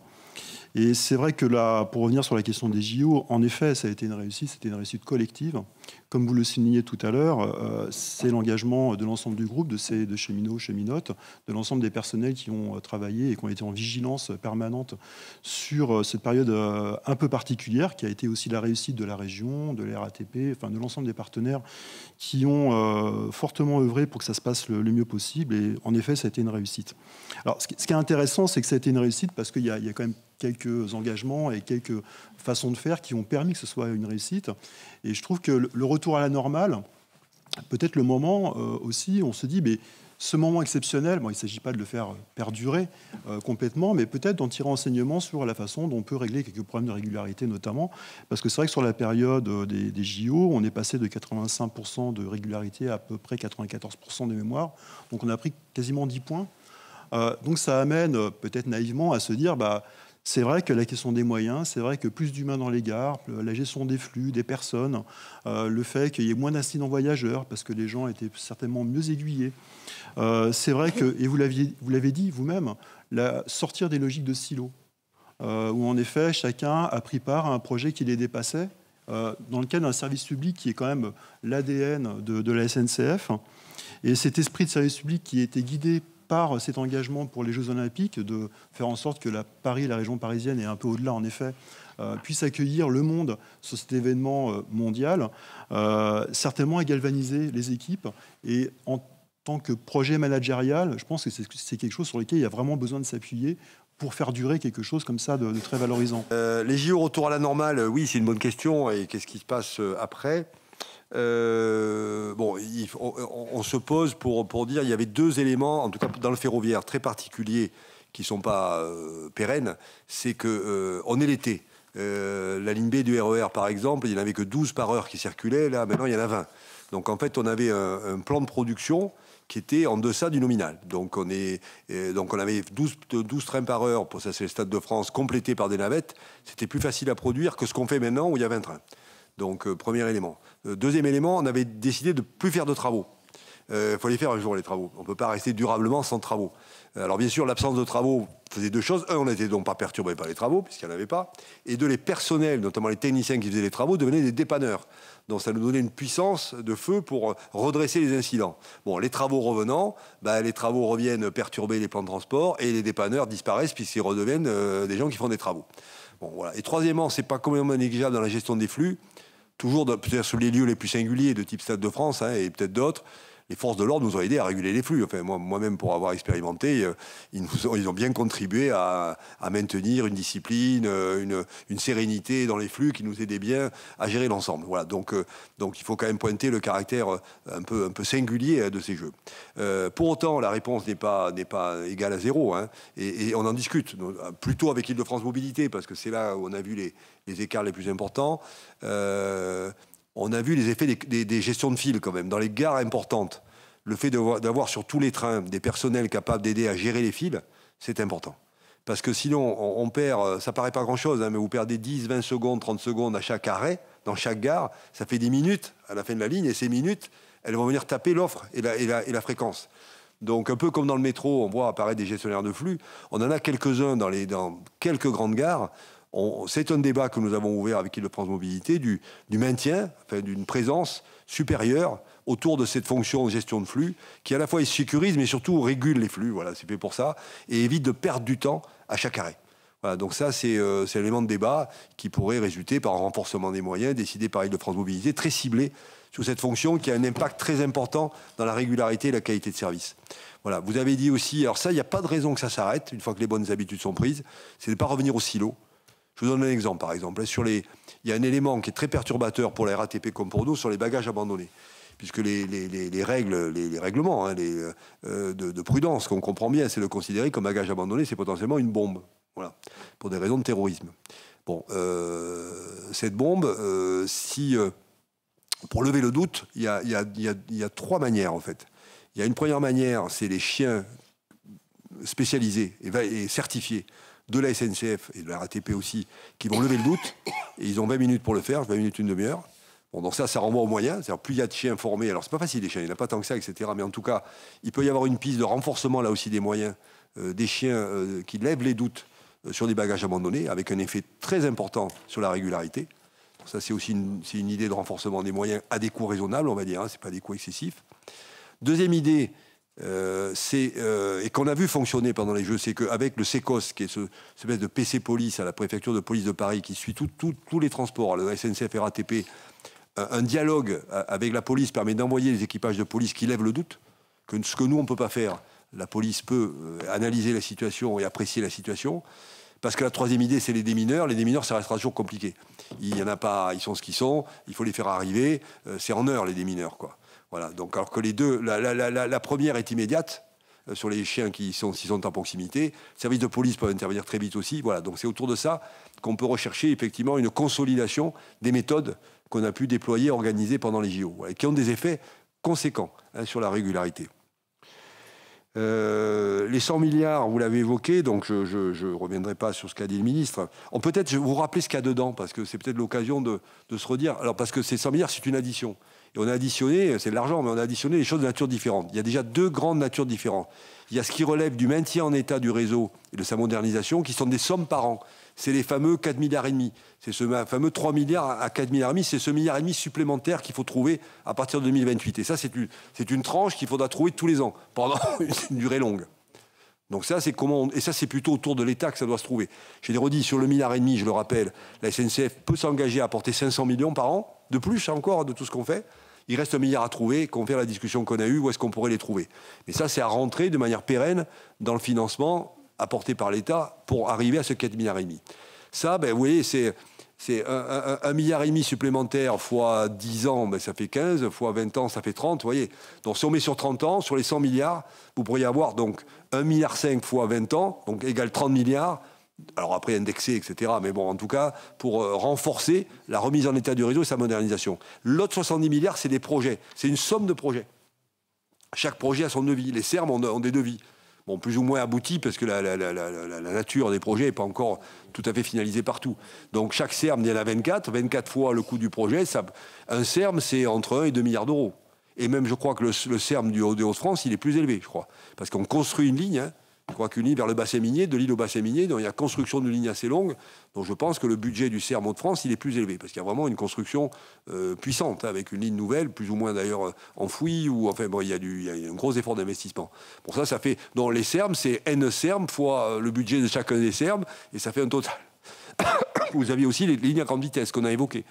Et c'est vrai que là, pour revenir sur la question des JO, en effet, ça a été une réussite, c'était une réussite collective. Comme vous le soulignez tout à l'heure, euh, c'est l'engagement de l'ensemble du groupe, de ces de cheminots, cheminotes, de l'ensemble des personnels qui ont euh, travaillé et qui ont été en vigilance permanente sur euh, cette période un peu particulière, qui a été aussi la réussite de la région, de l'RATP, RATP, enfin de l'ensemble des partenaires qui ont fortement œuvré pour que ça se passe le, mieux possible. Et en effet, ça a été une réussite. Alors, ce qui, est intéressant, c'est que ça a été une réussite parce qu'il y a quand même quelques engagements et quelques façons de faire qui ont permis que ce soit une réussite. Et je trouve que le retour à la normale, peut-être le moment euh, aussi, on se dit, mais ce moment exceptionnel, bon, il ne s'agit pas de le faire euh, perdurer euh, complètement, mais peut-être d'en tirer enseignement sur la façon dont on peut régler quelques problèmes de régularité notamment, parce que c'est vrai que sur la période des, JO, on est passé de 85% de régularité à, à peu près 94% des mémoires, donc on a pris quasiment 10 points. donc ça amène peut-être naïvement à se dire, bah, c'est vrai que la question des moyens, c'est vrai que plus d'humains dans les gares, la gestion des flux, des personnes, euh, le fait qu'il y ait moins d'incidents voyageurs, parce que les gens étaient certainement mieux aiguillés. Euh, c'est vrai que, et vous l'avez dit vous-même, sortir des logiques de silo euh, où en effet chacun a pris part à un projet qui les dépassait, dans lequel un service public qui est quand même l'ADN de, la SNCF. Et cet esprit de service public qui était guidé par euh, cet engagement pour les Jeux Olympiques de faire en sorte que la Paris, la région parisienne et un peu au-delà en effet, euh, puissent puisse accueillir le monde sur cet événement euh, mondial, certainement à galvaniser les équipes et en tant que projet managérial, je pense que c'est quelque chose sur lequel il y a vraiment besoin de s'appuyer pour faire durer quelque chose comme ça de, très valorisant. les JO retour à la normale, oui, c'est une bonne question. Et qu'est-ce qui se passe après euh, bon, on, se pose pour, dire il y avait deux éléments, en tout cas dans le ferroviaire, très particuliers qui ne sont pas euh, pérennes. C'est qu'on euh, est l'été. la ligne B du RER, e par exemple, il n'y en avait que 12 par heure qui circulaient. Là, maintenant, il y en a 20. Donc, en fait, on avait un, plan de production qui était en deçà du nominal. Donc on, est, donc on avait 12, 12, trains par heure, pour ça c'est le Stade de France, complété par des navettes. C'était plus facile à produire que ce qu'on fait maintenant où il y a 20 trains. Donc, euh, premier élément. Euh, deuxième élément, on avait décidé de plus faire de travaux. Il euh, faut les faire un jour, les travaux. On ne peut pas rester durablement sans travaux. Alors bien sûr, l'absence de travaux faisait deux choses. Un, on n'était donc pas perturbé par les travaux, puisqu'il n'y en avait pas. Et deux, les personnels, notamment les techniciens qui faisaient les travaux, devenaient des dépanneurs. Donc ça nous donnait une puissance de feu pour redresser les incidents. Bon, les travaux revenant, bah, les travaux reviennent perturber les plans de transport et les dépanneurs disparaissent puisqu'ils redeviennent des gens qui font des travaux. Bon, voilà. Et troisièmement, c'est pas complètement négligeable dans la gestion des flux toujours peut-être sur les lieux les plus singuliers de type Stade de France hein, et peut-être d'autres, les forces de l'ordre nous ont aidé à réguler les flux. Enfin, moi-même, pour avoir expérimenté, euh, ils, ont, bien contribué à, maintenir une discipline, euh, une, sérénité dans les flux qui nous aidait bien à gérer l'ensemble. Voilà. Donc, euh, donc, il faut quand même pointer le caractère un peu, singulier hein, de ces jeux. pour autant, la réponse n'est pas, pas égale à zéro. Hein. et, on en discute, plutôt avec Île-de-France Mobilité, parce que c'est là où on a vu les écarts les plus importants on a vu les effets des, gestions de file quand même. Dans les gares importantes, le fait d'avoir sur tous les trains des personnels capables d'aider à gérer les files, c'est important. Parce que sinon, on, perd, euh, ça paraît pas grand-chose, hein, mais vous perdez 10, 20 secondes, 30 secondes à chaque arrêt, dans chaque gare, ça fait des minutes à la fin de la ligne, et ces minutes, elles vont venir taper l'offre et, la, fréquence. Donc un peu comme dans le métro, on voit apparaître des gestionnaires de flux, on en a quelques-uns dans quelques grandes gares, c'est un débat que nous avons ouvert avec Île-de-France Mobilité du, maintien, enfin, d'une présence supérieure autour de cette fonction de gestion de flux qui à la fois sécurise mais surtout régule les flux. Voilà, c'est fait pour ça et évite de perdre du temps à chaque arrêt. Voilà, donc ça, c'est un euh, l'élément de débat qui pourrait résulter par un renforcement des moyens décidé par Île-de-France Mobilité, très ciblé sur cette fonction qui a un impact très important dans la régularité et la qualité de service. Voilà, vous avez dit aussi, alors ça, il n'y a pas de raison que ça s'arrête une fois que les bonnes habitudes sont prises, c'est de ne pas revenir au silo. Je vous donne un exemple, par exemple. Sur les, il y a un élément qui est très perturbateur pour la RATP comme pour nous sur les bagages abandonnés. Puisque les, règles, les, règlements hein, euh, de, de, prudence qu'on comprend bien, c'est de considérer comme bagage abandonné, c'est potentiellement une bombe. Voilà. Pour des raisons de terrorisme. Bon, euh, cette bombe, euh, si. pour lever le doute, il y a, y a trois manières, en fait. Il y a une première manière, c'est les chiens spécialisés et, certifiés de la SNCF et de la RATP aussi, qui vont lever le doute. Et ils ont 20 minutes pour le faire, 20 minutes, une demi-heure. Bon, donc ça, ça renvoie aux moyens, C'est-à-dire, plus il y a de chiens formés, alors c'est pas facile les chiens, il n'y en a pas tant que ça, etc. Mais en tout cas, il peut y avoir une piste de renforcement là aussi des moyens, euh, des chiens euh, qui lèvent les doutes euh, sur des bagages abandonnés, avec un effet très important sur la régularité. ça, c'est aussi une, idée de renforcement des moyens à des coûts raisonnables, on va dire, hein, c'est pas des coûts excessifs. Deuxième idée, euh, euh, et qu'on a vu fonctionner pendant les Jeux, c'est qu'avec le SECOS, qui est ce, de PC Police à la préfecture de police de Paris, qui suit tous les transports, le SNCF, RATP, un, dialogue avec la police permet d'envoyer les équipages de police qui lèvent le doute, que ce que nous, on ne peut pas faire. La police peut euh, analyser la situation et apprécier la situation. Parce que la troisième idée, c'est les démineurs. Les démineurs, ça restera toujours compliqué. Il y en a pas, ils sont ce qu'ils sont. Il faut les faire arriver. C'est en heure les démineurs, quoi. Voilà, donc alors que les deux, la, première est immédiate euh, sur les chiens qui sont, en proximité. service de police peuvent intervenir très vite aussi. Voilà, donc c'est autour de ça qu'on peut rechercher effectivement une consolidation des méthodes qu'on a pu déployer, organiser pendant les JO, qui ont des effets conséquents hein, sur la régularité. Euh, les 100 milliards, vous l'avez évoqué, donc je ne reviendrai pas sur ce qu'a dit le ministre. On peut-être vous rappeler ce qu'il y a dedans, parce que c'est peut-être l'occasion de, de, se redire. Alors, parce que ces 100 milliards, c'est une addition. Et on a additionné, c'est de l'argent, mais on a additionné des choses de nature différente. Il y a déjà deux grandes natures différentes. Il y a ce qui relève du maintien en état du réseau et de sa modernisation, qui sont des sommes par an. C'est les fameux 4 milliards et demi. C'est ce fameux 3 milliards à 4 milliards et demi. C'est ce milliard et demi supplémentaire qu'il faut trouver à partir de 2028. Et ça, c'est une, tranche qu'il faudra trouver tous les ans, pendant une durée longue. Donc ça, c'est comment et ça, c'est plutôt autour de l'État que ça doit se trouver. J'ai redit sur le milliard et demi, je le rappelle, la SNCF peut s'engager à apporter 500 millions par an de plus encore de tout ce qu'on fait. Il reste un milliard à trouver, qu'on fait la discussion qu'on a eue, où est-ce qu'on pourrait les trouver. Mais ça, c'est à rentrer de manière pérenne dans le financement apporté par l'État pour arriver à ce 4 milliards et demi. Ça, ben, vous voyez, c'est, c'est un, milliard et demi supplémentaire fois 10 ben, ans, ça fait 15, fois 20 ans, ça fait 30, voyez. Donc si on met sur 30 ans, sur les 100 milliards, vous pourriez avoir donc milliard fois 20 ans, donc égale 30 milliards, alors après indexer, etc. Mais bon, en tout cas, pour euh, renforcer la remise en état du réseau et sa modernisation. L'autre 70 milliards, c'est des projets. C'est une somme de projets. Chaque projet a son devis. Les CERM ont, des devis. Bon, plus ou moins aboutis, parce que la, nature des projets n'est pas encore tout à fait finalisée partout. Donc chaque CERM, il y en a 24. 24 fois le coût du projet. un CERM, c'est entre 1 et 2 milliards d'euros. Et même, je crois que le, CERM du Haut-de-France, il est plus élevé, je crois. Parce qu'on construit une ligne... Hein, qu'une ligne vers le bassin minier, de l'île au bassin minier. Donc il y a construction d'une ligne assez longue. dont je pense que le budget du CERMO de France, il est plus élevé parce qu'il y a vraiment une construction euh, puissante hein, avec une ligne nouvelle, plus ou moins d'ailleurs euh, enfouie. Ou enfin, bon, il y, a un gros effort d'investissement. Pour ça, ça fait. Dans les CERM, c'est N CERM fois euh, le budget de chacun des CERM et ça fait un total. Vous aviez aussi les lignes à grande vitesse qu'on a évoquées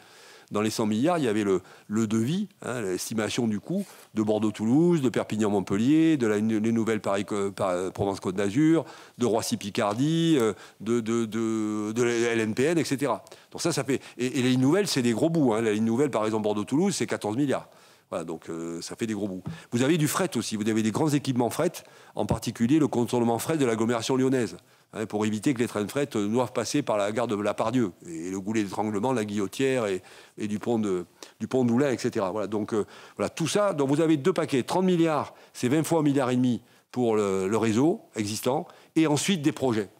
dans les 100 milliards, il y avait le, devis, hein, l'estimation du coût de Bordeaux-Toulouse, de Perpignan-Montpellier, de la, les nouvelles Paris-Provence-Côte euh, euh, d'Azur, de Roissy-Picardie, euh, de, de, LNPN, etc. Donc ça, ça fait. Et, les nouvelles, c'est des gros bouts. La hein. ligne nouvelle, par exemple, Bordeaux-Toulouse, c'est 14 milliards. Voilà, donc ça fait des gros bouts. Vous avez du fret aussi, vous avez des grands équipements fret, en particulier le contournement fret de l'agglomération lyonnaise. Hein, pour éviter que les trains de fret euh, doivent passer par la gare de la Pardieu et le goulet d'étranglement, la Guillotière et, du pont de du pont etc. Voilà, donc euh, voilà tout ça. Donc vous avez deux paquets, 30 milliards, c'est 20 fois 1,5 milliard et demi pour le, réseau existant, et ensuite des projets.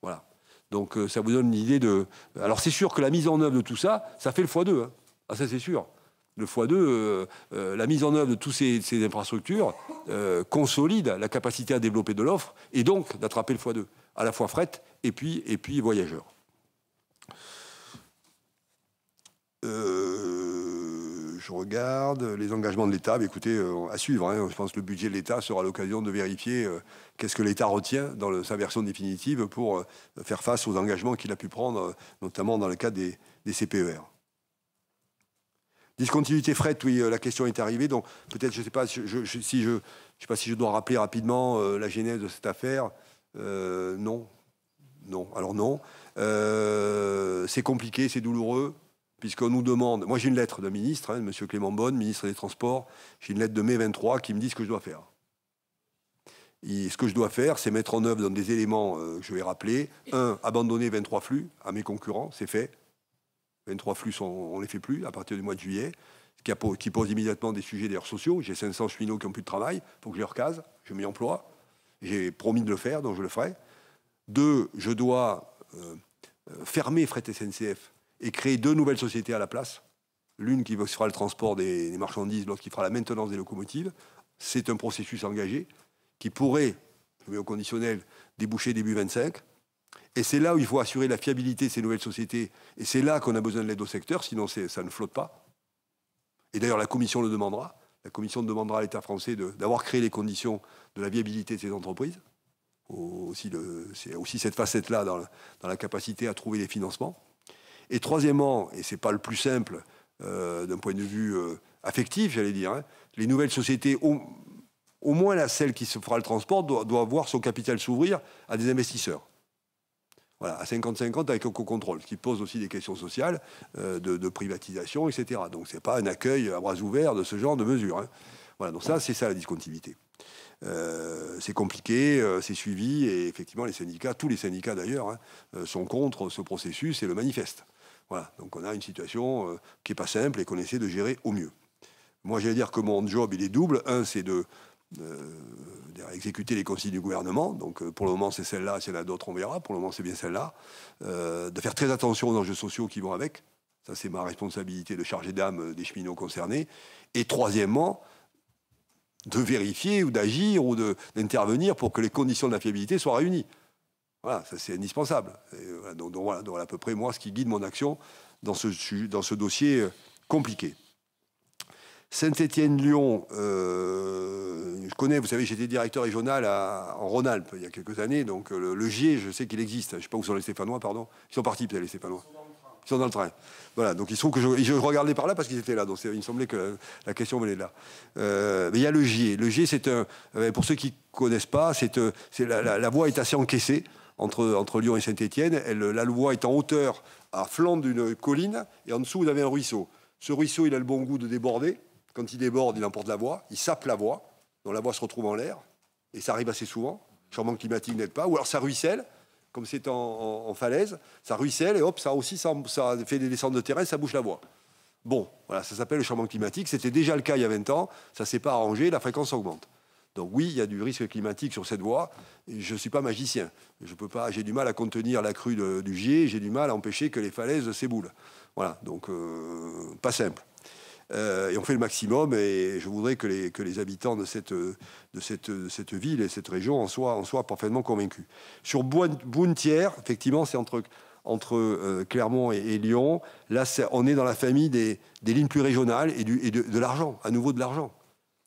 Voilà. Donc euh, ça vous donne l'idée de. Alors c'est sûr que la mise en œuvre de tout ça, ça fait le x2. Hein. Ah ça c'est sûr le x2, euh, euh, la mise en œuvre de tous ces, infrastructures euh, consolide la capacité à développer de l'offre et donc d'attraper le x2, à la fois fret et puis, et puis voyageurs. je regarde les engagements de l'État. Écoutez, à suivre. Hein. je pense que le budget de l'État sera l'occasion de vérifier qu'est-ce que l'État retient dans sa version définitive pour faire face aux engagements qu'il a pu prendre, notamment dans le cas des, des CPER. Discontinuité fret, oui, euh, la question est arrivée. Donc peut-être, je ne sais pas, je, si je, sais pas si je dois rappeler rapidement euh, la genèse de cette affaire. Euh, non, non. Alors non. c'est compliqué, c'est douloureux, puisqu'on nous demande. Moi, j'ai une lettre d'un ministre, hein, M. Clément Bonne, ministre des Transports. J'ai une lettre de mai 23 qui me dit ce que je dois faire. ce que je dois faire, c'est mettre en œuvre dans des éléments que je vais rappeler. Un, abandonner 23 flux à mes concurrents, c'est fait. 23 flux, on ne les fait plus à partir du mois de juillet, qui, pose, qui pose immédiatement des sujets d'ailleurs sociaux. J'ai 500 cheminots qui n'ont plus de travail, il faut que je les recase, je m'y emploie. J'ai promis de le faire, donc je le ferai. Deux, je dois euh, euh, fermer Fret SNCF et créer deux nouvelles sociétés à la place. L'une qui fera le transport des, marchandises, l'autre qui fera la maintenance des locomotives. C'est un processus engagé qui pourrait, je mets au conditionnel, déboucher début 25. Et c'est là où il faut assurer la fiabilité de ces nouvelles sociétés. Et c'est là qu'on a besoin de l'aide au secteur, sinon ça ne flotte pas. Et d'ailleurs, la Commission le demandera. La Commission demandera à l'État français d'avoir créé les conditions de la viabilité de ces entreprises. Aussi, c'est aussi cette facette-là dans, la capacité à trouver les financements. Et troisièmement, et ce n'est pas le plus simple euh, d'un point de vue euh, affectif, j'allais dire, hein, les nouvelles sociétés au moins la celle qui se fera le transport doit, doit voir son capital s'ouvrir à des investisseurs. Voilà, à 50-50 avec le co-contrôle, ce qui pose aussi des questions sociales euh, de, privatisation, etc. Donc c'est pas un accueil à bras ouverts de ce genre de mesures. Hein. Voilà, donc ça, c'est ça la discontinuité. Euh, c'est compliqué, euh, c'est suivi, et effectivement, les syndicats, tous les syndicats d'ailleurs, hein, sont contre ce processus et le manifestent. Voilà, donc on a une situation qui n'est pas simple et qu'on essaie de gérer au mieux. Moi, j'allais dire que mon job, il est double. Un, c'est de, euh, euh, exécuter les consignes du gouvernement. Donc euh, pour le moment, c'est celle-là. c'est y en a d'autres, on verra. Pour le moment, c'est bien celle-là. de faire très attention aux enjeux sociaux qui vont avec. Ça, c'est ma responsabilité de charger d'âme des cheminots concernés. Et troisièmement, de vérifier ou d'agir ou d'intervenir pour que les conditions de la fiabilité soient réunies. Voilà, ça c'est indispensable. donc, voilà, à peu près moi ce qui guide mon action dans ce dossier compliqué. Saint-Étienne-Lyon, euh, je connais, vous savez, j'étais directeur régional à, en Rhône-Alpes il y a quelques années, donc euh, le, gier GIE, je sais qu'il existe. Je ne sais pas où sont les Stéphanois, pardon. Ils sont partis peut-être les Stéphanois. Ils sont dans le train. Voilà, donc ils sont que je, regardais par là parce qu'ils étaient là, donc il me semblait que la, question venait de là. Euh, mais il y a le GIE. Le GIE, c'est un, pour ceux qui ne connaissent pas, c'est, la, voie est assez encaissée entre, entre Lyon et Saint-Étienne. la voie est en hauteur, à flanc d'une colline, et en dessous, vous avez un ruisseau. Ce ruisseau, il a le bon goût de déborder. Quand il déborde, il emporte la voie, il sape la voie, dont la voie se retrouve en l'air, et ça arrive assez souvent. Changement climatique n'aide pas. Ou alors ça ruisselle, comme c'est en, falaise, ça ruisselle et hop, ça aussi, ça, fait des descentes de terrain, ça bouche la voie. Bon, voilà, ça s'appelle le changement climatique. C'était déjà le cas il y a 20 ans, ça ne s'est pas arrangé, la fréquence augmente. Donc oui, il y a du risque climatique sur cette voie. Je ne suis pas magicien. Je peux pas. J'ai du mal à contenir la crue du Gier. J'ai du mal à empêcher que les falaises s'éboulent. Voilà. Donc euh, pas simple. Euh, et on fait le maximum. Et je voudrais que les, habitants de cette, de, cette, cette ville et cette région en soient, parfaitement convaincus. Sur Bountière, effectivement, c'est entre euh, Clermont et, Lyon. Là, on est dans la famille des, lignes plus régionales et, de, l'argent, à nouveau de l'argent.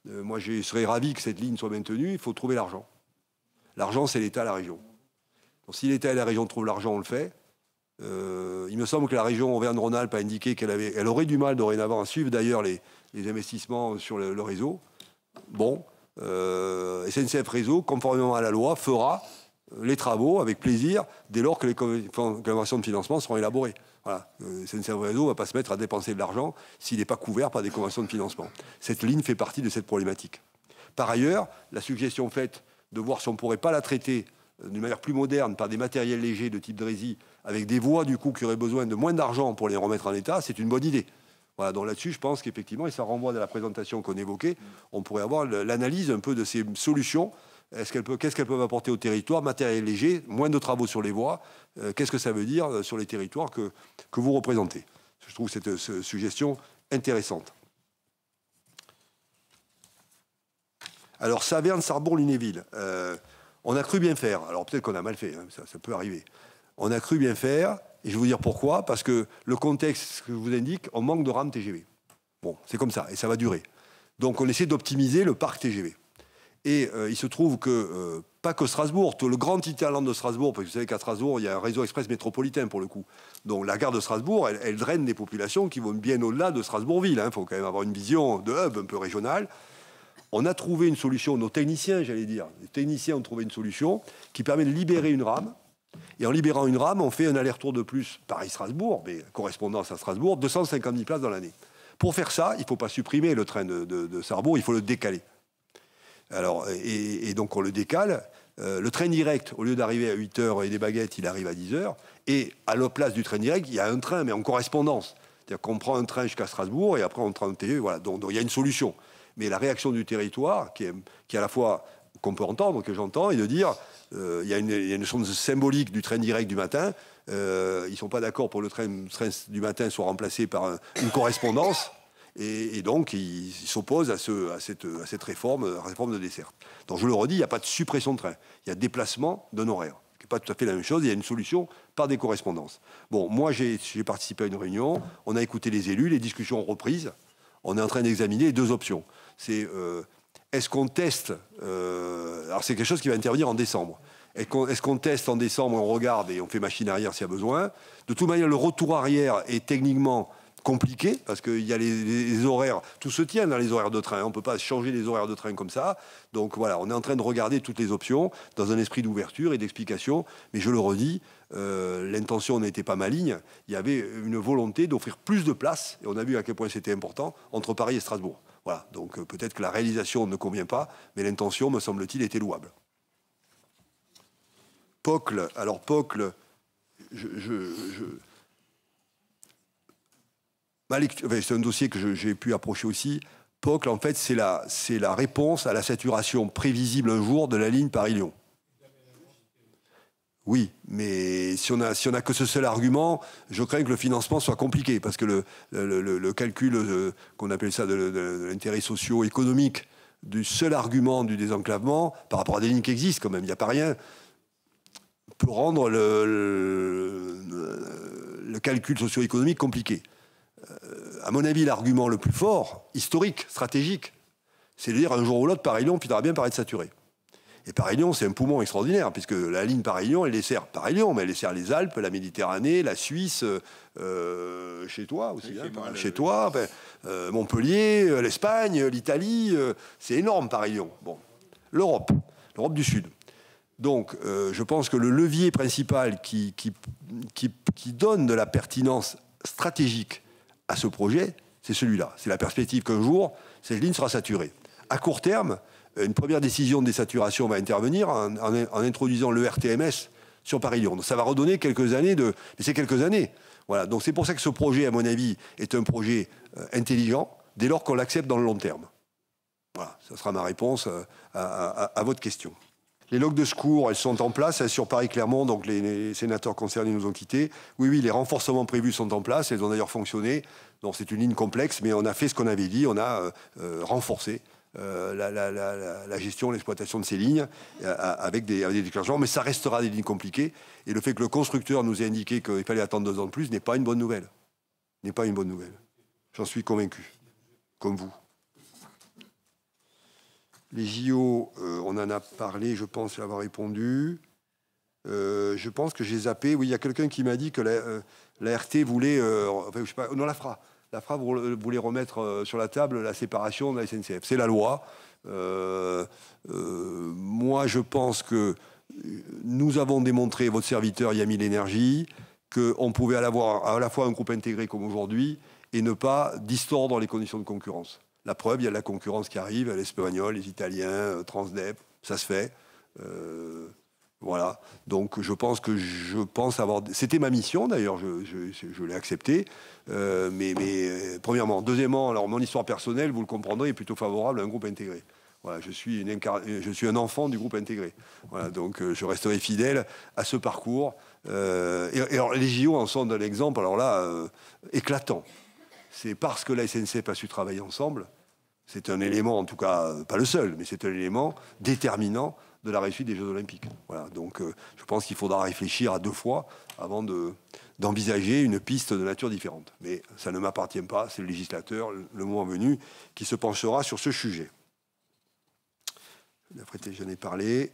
Euh, moi, je serais ravi que cette ligne soit maintenue. Il faut trouver l'argent. L'argent, c'est l'État, la région. si l'État et la région trouvent l'argent, on le fait. Euh, il me semble que la région Auvergne-Rhône-Alpes a indiqué qu'elle elle aurait du mal dorénavant à suivre d'ailleurs les, investissements sur le, réseau. Bon, euh, SNCF Réseau, conformément à la loi, fera euh, les travaux avec plaisir dès lors que les conventions de financement seront élaborées. SNCF Réseau ne va pas se mettre à dépenser de l'argent s'il n'est pas couvert par des conventions de financement. Cette ligne fait partie de cette problématique. Par ailleurs, la suggestion faite de voir si on ne pourrait pas la traiter d'une manière plus moderne par des matériels légers de type Drési avec des voies du coup qui auraient besoin de moins d'argent pour les remettre en état, c'est une bonne idée. Voilà, donc là-dessus, je pense qu'effectivement, et ça renvoie à la présentation qu'on évoquait, on pourrait avoir l'analyse un peu de ces solutions. qu'est-ce qu'elles peuvent apporter au territoire Matériel léger, moins de travaux sur les voies. Euh, qu'est-ce que ça veut dire euh, sur les territoires que, vous représentez Je trouve cette, euh, suggestion intéressante. Alors, Saverne, Sarbon, Lunéville. on a cru bien faire. Alors, peut-être qu'on a mal fait, hein, ça, peut arriver on a cru bien faire. Et je vais vous dire pourquoi. Parce que le contexte que je vous indique, on manque de rames TGV. Bon, c'est comme ça, et ça va durer. Donc on essaie d'optimiser le parc TGV. Et euh, il se trouve que, euh, pas que Strasbourg, tout le grand Italien de Strasbourg, parce que vous savez qu'à Strasbourg, il y a un réseau express métropolitain pour le coup. Donc la gare de Strasbourg, elle, draine des populations qui vont bien au-delà de Strasbourg-Ville. Il hein. faut quand même avoir une vision de hub un peu régionale. On a trouvé une solution, nos techniciens, j'allais dire, les techniciens ont trouvé une solution qui permet de libérer une rame et en libérant une rame, on fait un aller-retour de plus Paris-Strasbourg, mais correspondance à Strasbourg, 250 places dans l'année. Pour faire ça, il ne faut pas supprimer le train de, de, Sarrebourg, il faut le décaler. Alors, et, donc on le décale. Euh, le train direct, au lieu d'arriver à 8h et des baguettes, il arrive à 10h. Et à la place du train direct, il y a un train, mais en correspondance. C'est-à-dire qu'on prend un train jusqu'à Strasbourg et après on prend un TE. Voilà. Donc, il y a une solution. Mais la réaction du territoire, qui est, qui est à la fois qu'on peut entendre, que j'entends, est de dire euh, il y, a une, chose symbolique du train direct du matin. Euh, ils ne sont pas d'accord pour le train, le train, du matin soit remplacé par une correspondance. Et, donc, ils s'opposent à, ce, à, cette, réforme, réforme de dessert. Donc, je le redis, il n'y a pas de suppression de train. Il y a déplacement d'un horaire, n'est pas tout à fait la même chose. Il y a une solution par des correspondances. Bon, moi, j'ai participé à une réunion. On a écouté les élus. Les discussions ont On est en train d'examiner deux options. C'est euh, est-ce qu'on teste euh, Alors c'est quelque chose qui va intervenir en décembre. Est-ce qu'on teste en décembre, on regarde et on fait machine arrière s'il y a besoin De toute manière, le retour arrière est techniquement compliqué parce qu'il y a les, horaires, tout se tient dans les horaires de train. On ne peut pas changer les horaires de train comme ça. Donc voilà, on est en train de regarder toutes les options dans un esprit d'ouverture et d'explication. Mais je le redis, euh, l'intention n'était pas maligne. Il y avait une volonté d'offrir plus de place. et on a vu à quel point c'était important, entre Paris et Strasbourg. Voilà, donc euh, peut-être que la réalisation ne convient pas, mais l'intention, me semble-t-il, était louable. Pocle, alors Pocle, je, c'est un dossier que j'ai pu approcher aussi. Pocle, en fait, c'est la, la réponse à la saturation prévisible un jour de la ligne Paris-Lyon. Oui, mais si on n'a si que ce seul argument, je crains que le financement soit compliqué, parce que le, le, calcul, euh, qu'on appelle ça de, l'intérêt socio-économique, du seul argument du désenclavement, par rapport à des lignes qui existent quand même, il n'y a pas rien, peut rendre le, calcul socio-économique compliqué. Euh, à mon avis, l'argument le plus fort, historique, stratégique, c'est de dire un jour ou l'autre, paris on finira bien par être saturé. Et Paris-Lyon, c'est un poumon extraordinaire, puisque la ligne Paris-Lyon, elle dessert Paris-Lyon, mais elle dessert les Alpes, la Méditerranée, la Suisse, euh, chez toi aussi, hein, chez, toi, euh, Montpellier, euh, l'Espagne, l'Italie. c'est énorme, Paris-Lyon. Bon. L'Europe, l'Europe du Sud. Donc, je pense que le levier principal qui donne de la pertinence stratégique à ce projet, c'est celui-là. C'est la perspective qu'un jour, cette ligne sera saturée. À court terme, euh, une première décision de désaturation va intervenir en, introduisant le RTMS sur Paris-Lyon. ça va redonner quelques années de... Mais c'est quelques années. Voilà. Donc c'est pour ça que ce projet, à mon avis, est un projet euh, intelligent dès lors qu'on l'accepte dans le long terme. Voilà, ça sera ma réponse euh, à, votre question. Les logs de secours, elles sont en place. Hein, sur Paris-Clermont, donc les, sénateurs concernés nous ont quittés. Oui, oui, les renforcements prévus sont en place. Elles ont d'ailleurs fonctionné. Donc c'est une ligne complexe, mais on a fait ce qu'on avait dit. On a renforcé euh, la, gestion, l'exploitation de ces lignes euh, avec des, avec mais ça restera des lignes compliquées. Et le fait que le constructeur nous ait indiqué qu'il fallait attendre deux ans de plus n'est pas une bonne nouvelle. N'est pas une bonne nouvelle. J'en suis convaincu, comme vous. Les JO, euh, on en a parlé, je pense avoir répondu. je pense que j'ai zappé. Oui, il y a quelqu'un qui m'a dit que la, RT voulait. enfin, je sais pas, la fera la FRA voulait remettre euh, sur la table la séparation de la SNCF. C'est la loi. Euh, euh, moi, je pense que nous avons démontré, votre serviteur y a mis l'énergie, qu'on pouvait avoir à la fois un groupe intégré comme aujourd'hui et ne pas distordre les conditions de concurrence. La preuve, il y a de la concurrence qui arrive, l'espagnol, les italiens, Transdev, ça se fait. Voilà. Donc je pense que je pense avoir. C'était ma mission d'ailleurs. Je, l'ai acceptée. Euh, mais, euh, premièrement, deuxièmement, alors mon histoire personnelle, vous le comprendrez, est plutôt favorable à un groupe intégré. Voilà, je suis, une je suis un enfant du groupe intégré. Voilà, donc euh, je resterai fidèle à ce parcours. et, et, alors les JO en sont un exemple. Alors là, éclatant. C'est parce que la n'a pas su travailler ensemble. C'est un élément, en tout cas, pas le seul, mais c'est un élément déterminant de la réussite des Jeux Olympiques. Voilà, donc euh, je pense qu'il faudra réfléchir à deux fois avant d'envisager une piste de nature différente. Mais ça ne m'appartient pas, c'est le législateur, le moment venu, qui se penchera sur ce sujet. j'en ai parlé.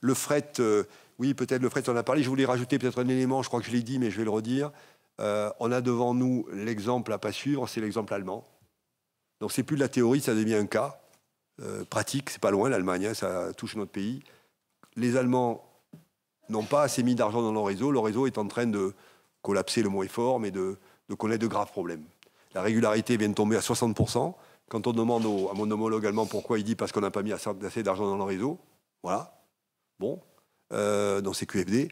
Le fret, euh, oui, peut-être le fret, on en a parlé. Je voulais rajouter peut-être un élément, je crois que je l'ai dit, mais je vais le redire. Euh, on a devant nous l'exemple à ne pas suivre, c'est l'exemple allemand. Donc c'est plus de la théorie, ça devient un cas. Euh, pratique, c'est pas loin l'Allemagne, hein, ça touche notre pays. Les Allemands n'ont pas assez mis d'argent dans leur réseau. Leur réseau est en train de collapser, le mot est fort, mais de, de connaître de graves problèmes. La régularité vient de tomber à 60%. Quand on demande à mon homologue allemand pourquoi il dit parce qu'on n'a pas mis assez d'argent dans leur réseau, voilà, bon, euh, dans ces QFD,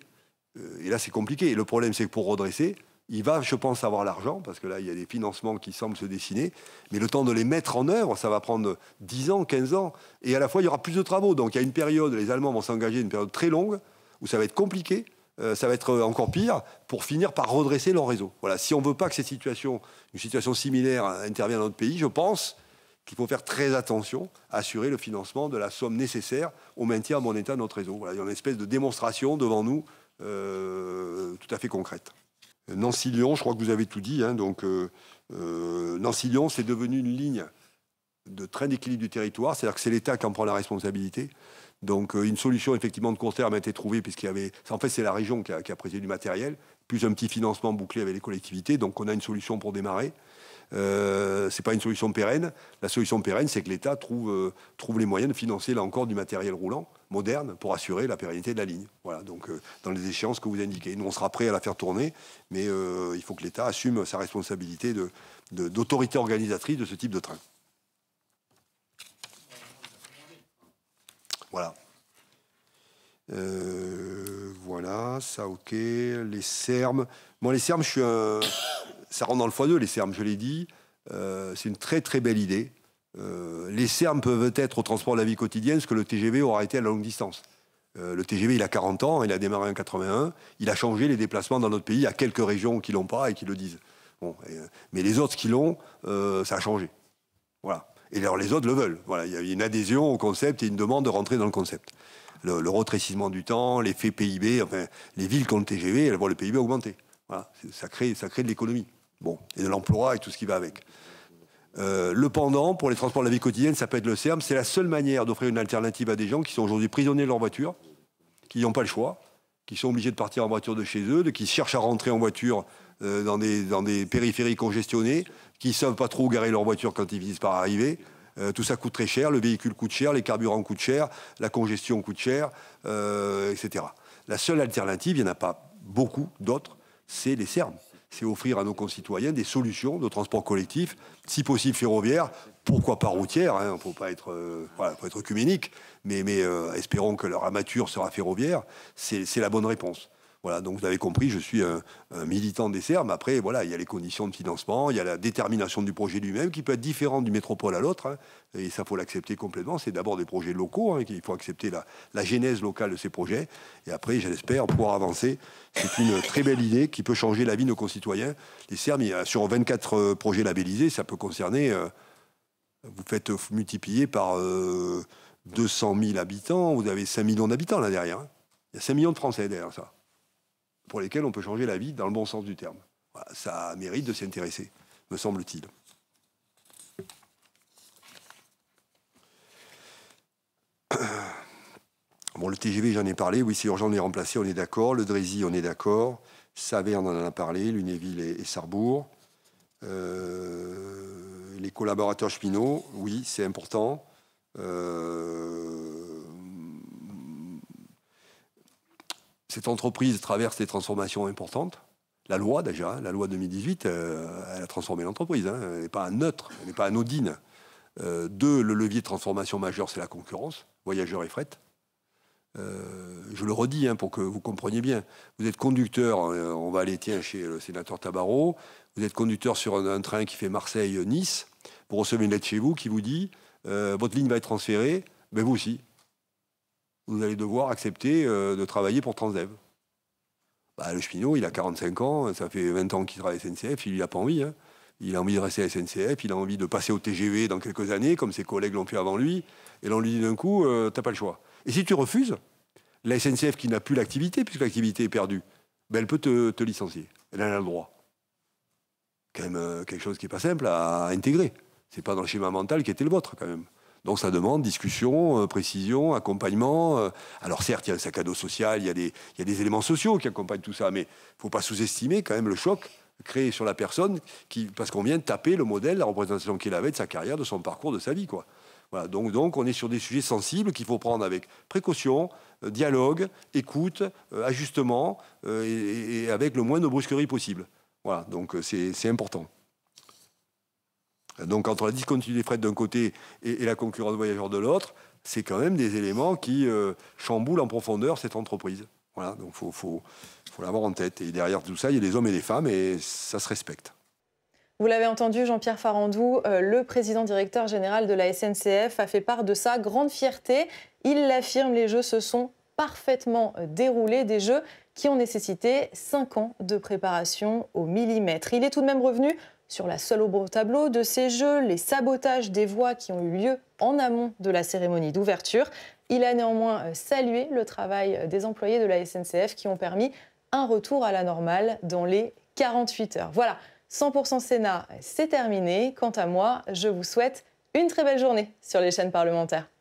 euh, et là c'est compliqué. le problème c'est que pour redresser, il va, je pense, avoir l'argent, parce que là, il y a des financements qui semblent se dessiner, mais le temps de les mettre en œuvre, ça va prendre 10 ans, 15 ans, et à la fois, il y aura plus de travaux. Donc, il y a une période, les Allemands vont s'engager, une période très longue, où ça va être compliqué, euh, ça va être euh, encore pire, pour finir par redresser leur réseau. Voilà, si on ne veut pas que cette situation, une situation similaire euh, intervienne dans notre pays, je pense qu'il faut faire très attention à assurer le financement de la somme nécessaire au maintien en bon état de notre réseau. Voilà, il y a une espèce de démonstration devant nous tout à fait concrète. Nancy-Lyon, je crois que vous avez tout dit. Hein, donc, euh, euh, Nancy-Lyon, c'est devenu une ligne de train d'équilibre du territoire, c'est-à-dire que c'est l'État qui en prend la responsabilité. Donc, euh, une solution effectivement de court terme a été trouvée, puisqu'il y avait. En fait, c'est la région qui a, qui du matériel, plus un petit financement bouclé avec les collectivités. Donc, on a une solution pour démarrer. Ce euh, c'est pas une solution pérenne. La solution pérenne, c'est que l'État trouve, euh, trouve les moyens de financer, là encore, du matériel roulant moderne pour assurer la pérennité de la ligne. Voilà, donc euh, dans les échéances que vous indiquez. Nous, on sera prêt à la faire tourner, mais il faut que l'État assume sa responsabilité d'autorité de, d'autorité organisatrice de ce type de train. Voilà. voilà, ça ok. Les CERM. Moi, les CERM, je suis un ça rentre dans le foie 2 les CERM, je l'ai dit. Euh, c'est une très très belle idée. Euh, les CERM peuvent être au transport de la vie quotidienne ce que le TGV aura été à la longue distance. Euh, le TGV, il a 40 ans, il a démarré en 81, il a changé les déplacements dans notre pays. à quelques régions qui l'ont pas et qui le disent. mais les autres qui l'ont, ça a changé. Voilà. Et alors les autres le veulent. Voilà, il y a une adhésion au concept et une demande de rentrer dans le concept. Le, le du temps, l'effet PIB, enfin, les villes qui ont le TGV, elles voient le PIB augmenter. ça crée, ça crée de l'économie et de l'emploi et tout ce qui va avec. Euh, le pendant, pour les transports de la vie quotidienne, ça peut être le CERM. C'est la seule manière d'offrir une alternative à des gens qui sont aujourd'hui prisonniers de leur voiture, qui n'ont pas le choix, qui sont obligés de partir en voiture de chez eux, qui cherchent à rentrer en voiture euh, dans, des, périphéries congestionnées, qui ne savent pas trop où garer leur voiture quand ils finissent par arriver. Euh, tout ça coûte très cher, le véhicule coûte cher, les carburants coûtent cher, la congestion coûte cher, etc. La seule alternative, il n'y en a pas beaucoup d'autres, c'est les CERM c'est offrir à nos concitoyens des solutions de transport collectif, si possible ferroviaire, pourquoi pas routière, il hein, ne faut pas être, euh, être œcuménique, mais, mais euh, espérons que leur amature sera ferroviaire, c'est la bonne réponse. Voilà, donc vous avez compris, je suis un, militant des CERM. Après, voilà, il y a les conditions de financement, il y a la détermination du projet lui-même qui peut être différent d'une métropole à l'autre. Hein. et ça, faut l'accepter complètement. C'est d'abord des projets locaux, Il hein, qu'il faut accepter la, la genèse locale de ces projets. Et après, j'espère pouvoir avancer. C'est une très belle idée qui peut changer la vie de nos concitoyens. Les CERM, sur 24 euh, projets labellisés, ça peut concerner. Euh, vous faites multiplier par 200 euh, 000 habitants, vous avez 5 millions d'habitants là derrière. Hein. Il y a 5 millions de Français derrière ça pour lesquels on peut changer la vie dans le bon sens du terme. ça mérite de s'y intéresser, me semble-t-il. Bon, le TGV, j'en ai parlé. Oui, c'est urgent de les remplacer, on est d'accord. Le Drézy, on est d'accord. Saverne, on en a parlé. Lunéville et, Sarbourg. Euh, les collaborateurs cheminots, oui, c'est important. Euh, Cette entreprise traverse des transformations importantes. La loi, déjà, la loi 2018, euh, elle a transformé l'entreprise. Hein. Elle n'est pas neutre, elle n'est pas anodine. Euh, deux, le levier de transformation majeur, c'est la concurrence, voyageurs et fret. Euh, je le redis hein, pour que vous compreniez bien. Vous êtes conducteur, on va aller tiens, chez le sénateur Tabarot, vous êtes conducteur sur un, train qui fait Marseille-Nice, vous recevez une lettre chez vous qui vous dit votre ligne va être transférée, mais vous aussi, vous allez devoir accepter euh, de travailler pour Transdev. Bah, le cheminot, il a 45 ans, ça fait 20 ans qu'il travaille à SNCF, il n'a pas envie. Hein. Il a envie de rester à SNCF, il a envie de passer au TGV dans quelques années, comme ses collègues l'ont fait avant lui, et l'on lui dit d'un coup, euh, tu n'as pas le choix. Et si tu refuses, la SNCF qui n'a plus l'activité, puisque l'activité est perdue, ben, elle peut te, licencier. Elle en a le droit. Quand même euh, quelque chose qui n'est pas simple à intégrer. ce n'est pas dans le schéma mental qui était le vôtre, quand même. Donc ça demande discussion, euh, précision, accompagnement. Euh, alors certes, il y a un sac à dos social, il y, a des, éléments sociaux qui accompagnent tout ça, mais il ne faut pas sous-estimer quand même le choc créé sur la personne, parce qu'on vient de taper le modèle, la représentation qu'elle avait de sa carrière, de son parcours, de sa vie. donc, on est sur des sujets sensibles qu'il faut prendre avec précaution, euh, dialogue, écoute, ajustement, et, et, avec le moins de brusquerie possible. Voilà, donc c'est important. Donc entre la discontinuité des frais d'un côté et, la concurrence voyageurs de l'autre, c'est quand même des éléments qui euh, chamboulent en profondeur cette entreprise. Voilà, donc il faut, l'avoir en tête. Et derrière tout ça, il y a des hommes et des femmes et ça se respecte. Vous l'avez entendu, Jean-Pierre Farandou, euh, le président directeur général de la SNCF, a fait part de sa grande fierté. Il l'affirme, les Jeux se sont parfaitement euh, déroulés, des Jeux qui ont nécessité 5 ans de préparation au millimètre. Il est tout de même revenu sur la seule au tableau de ces Jeux, les sabotages des voix qui ont eu lieu en amont de la cérémonie d'ouverture. Il a néanmoins euh, salué le travail euh, des employés de la SNCF qui ont permis un retour à la normale dans les 48 heures. Voilà, 100% Sénat, euh, c'est terminé. Quant à moi, je vous souhaite une très belle journée sur les chaînes parlementaires.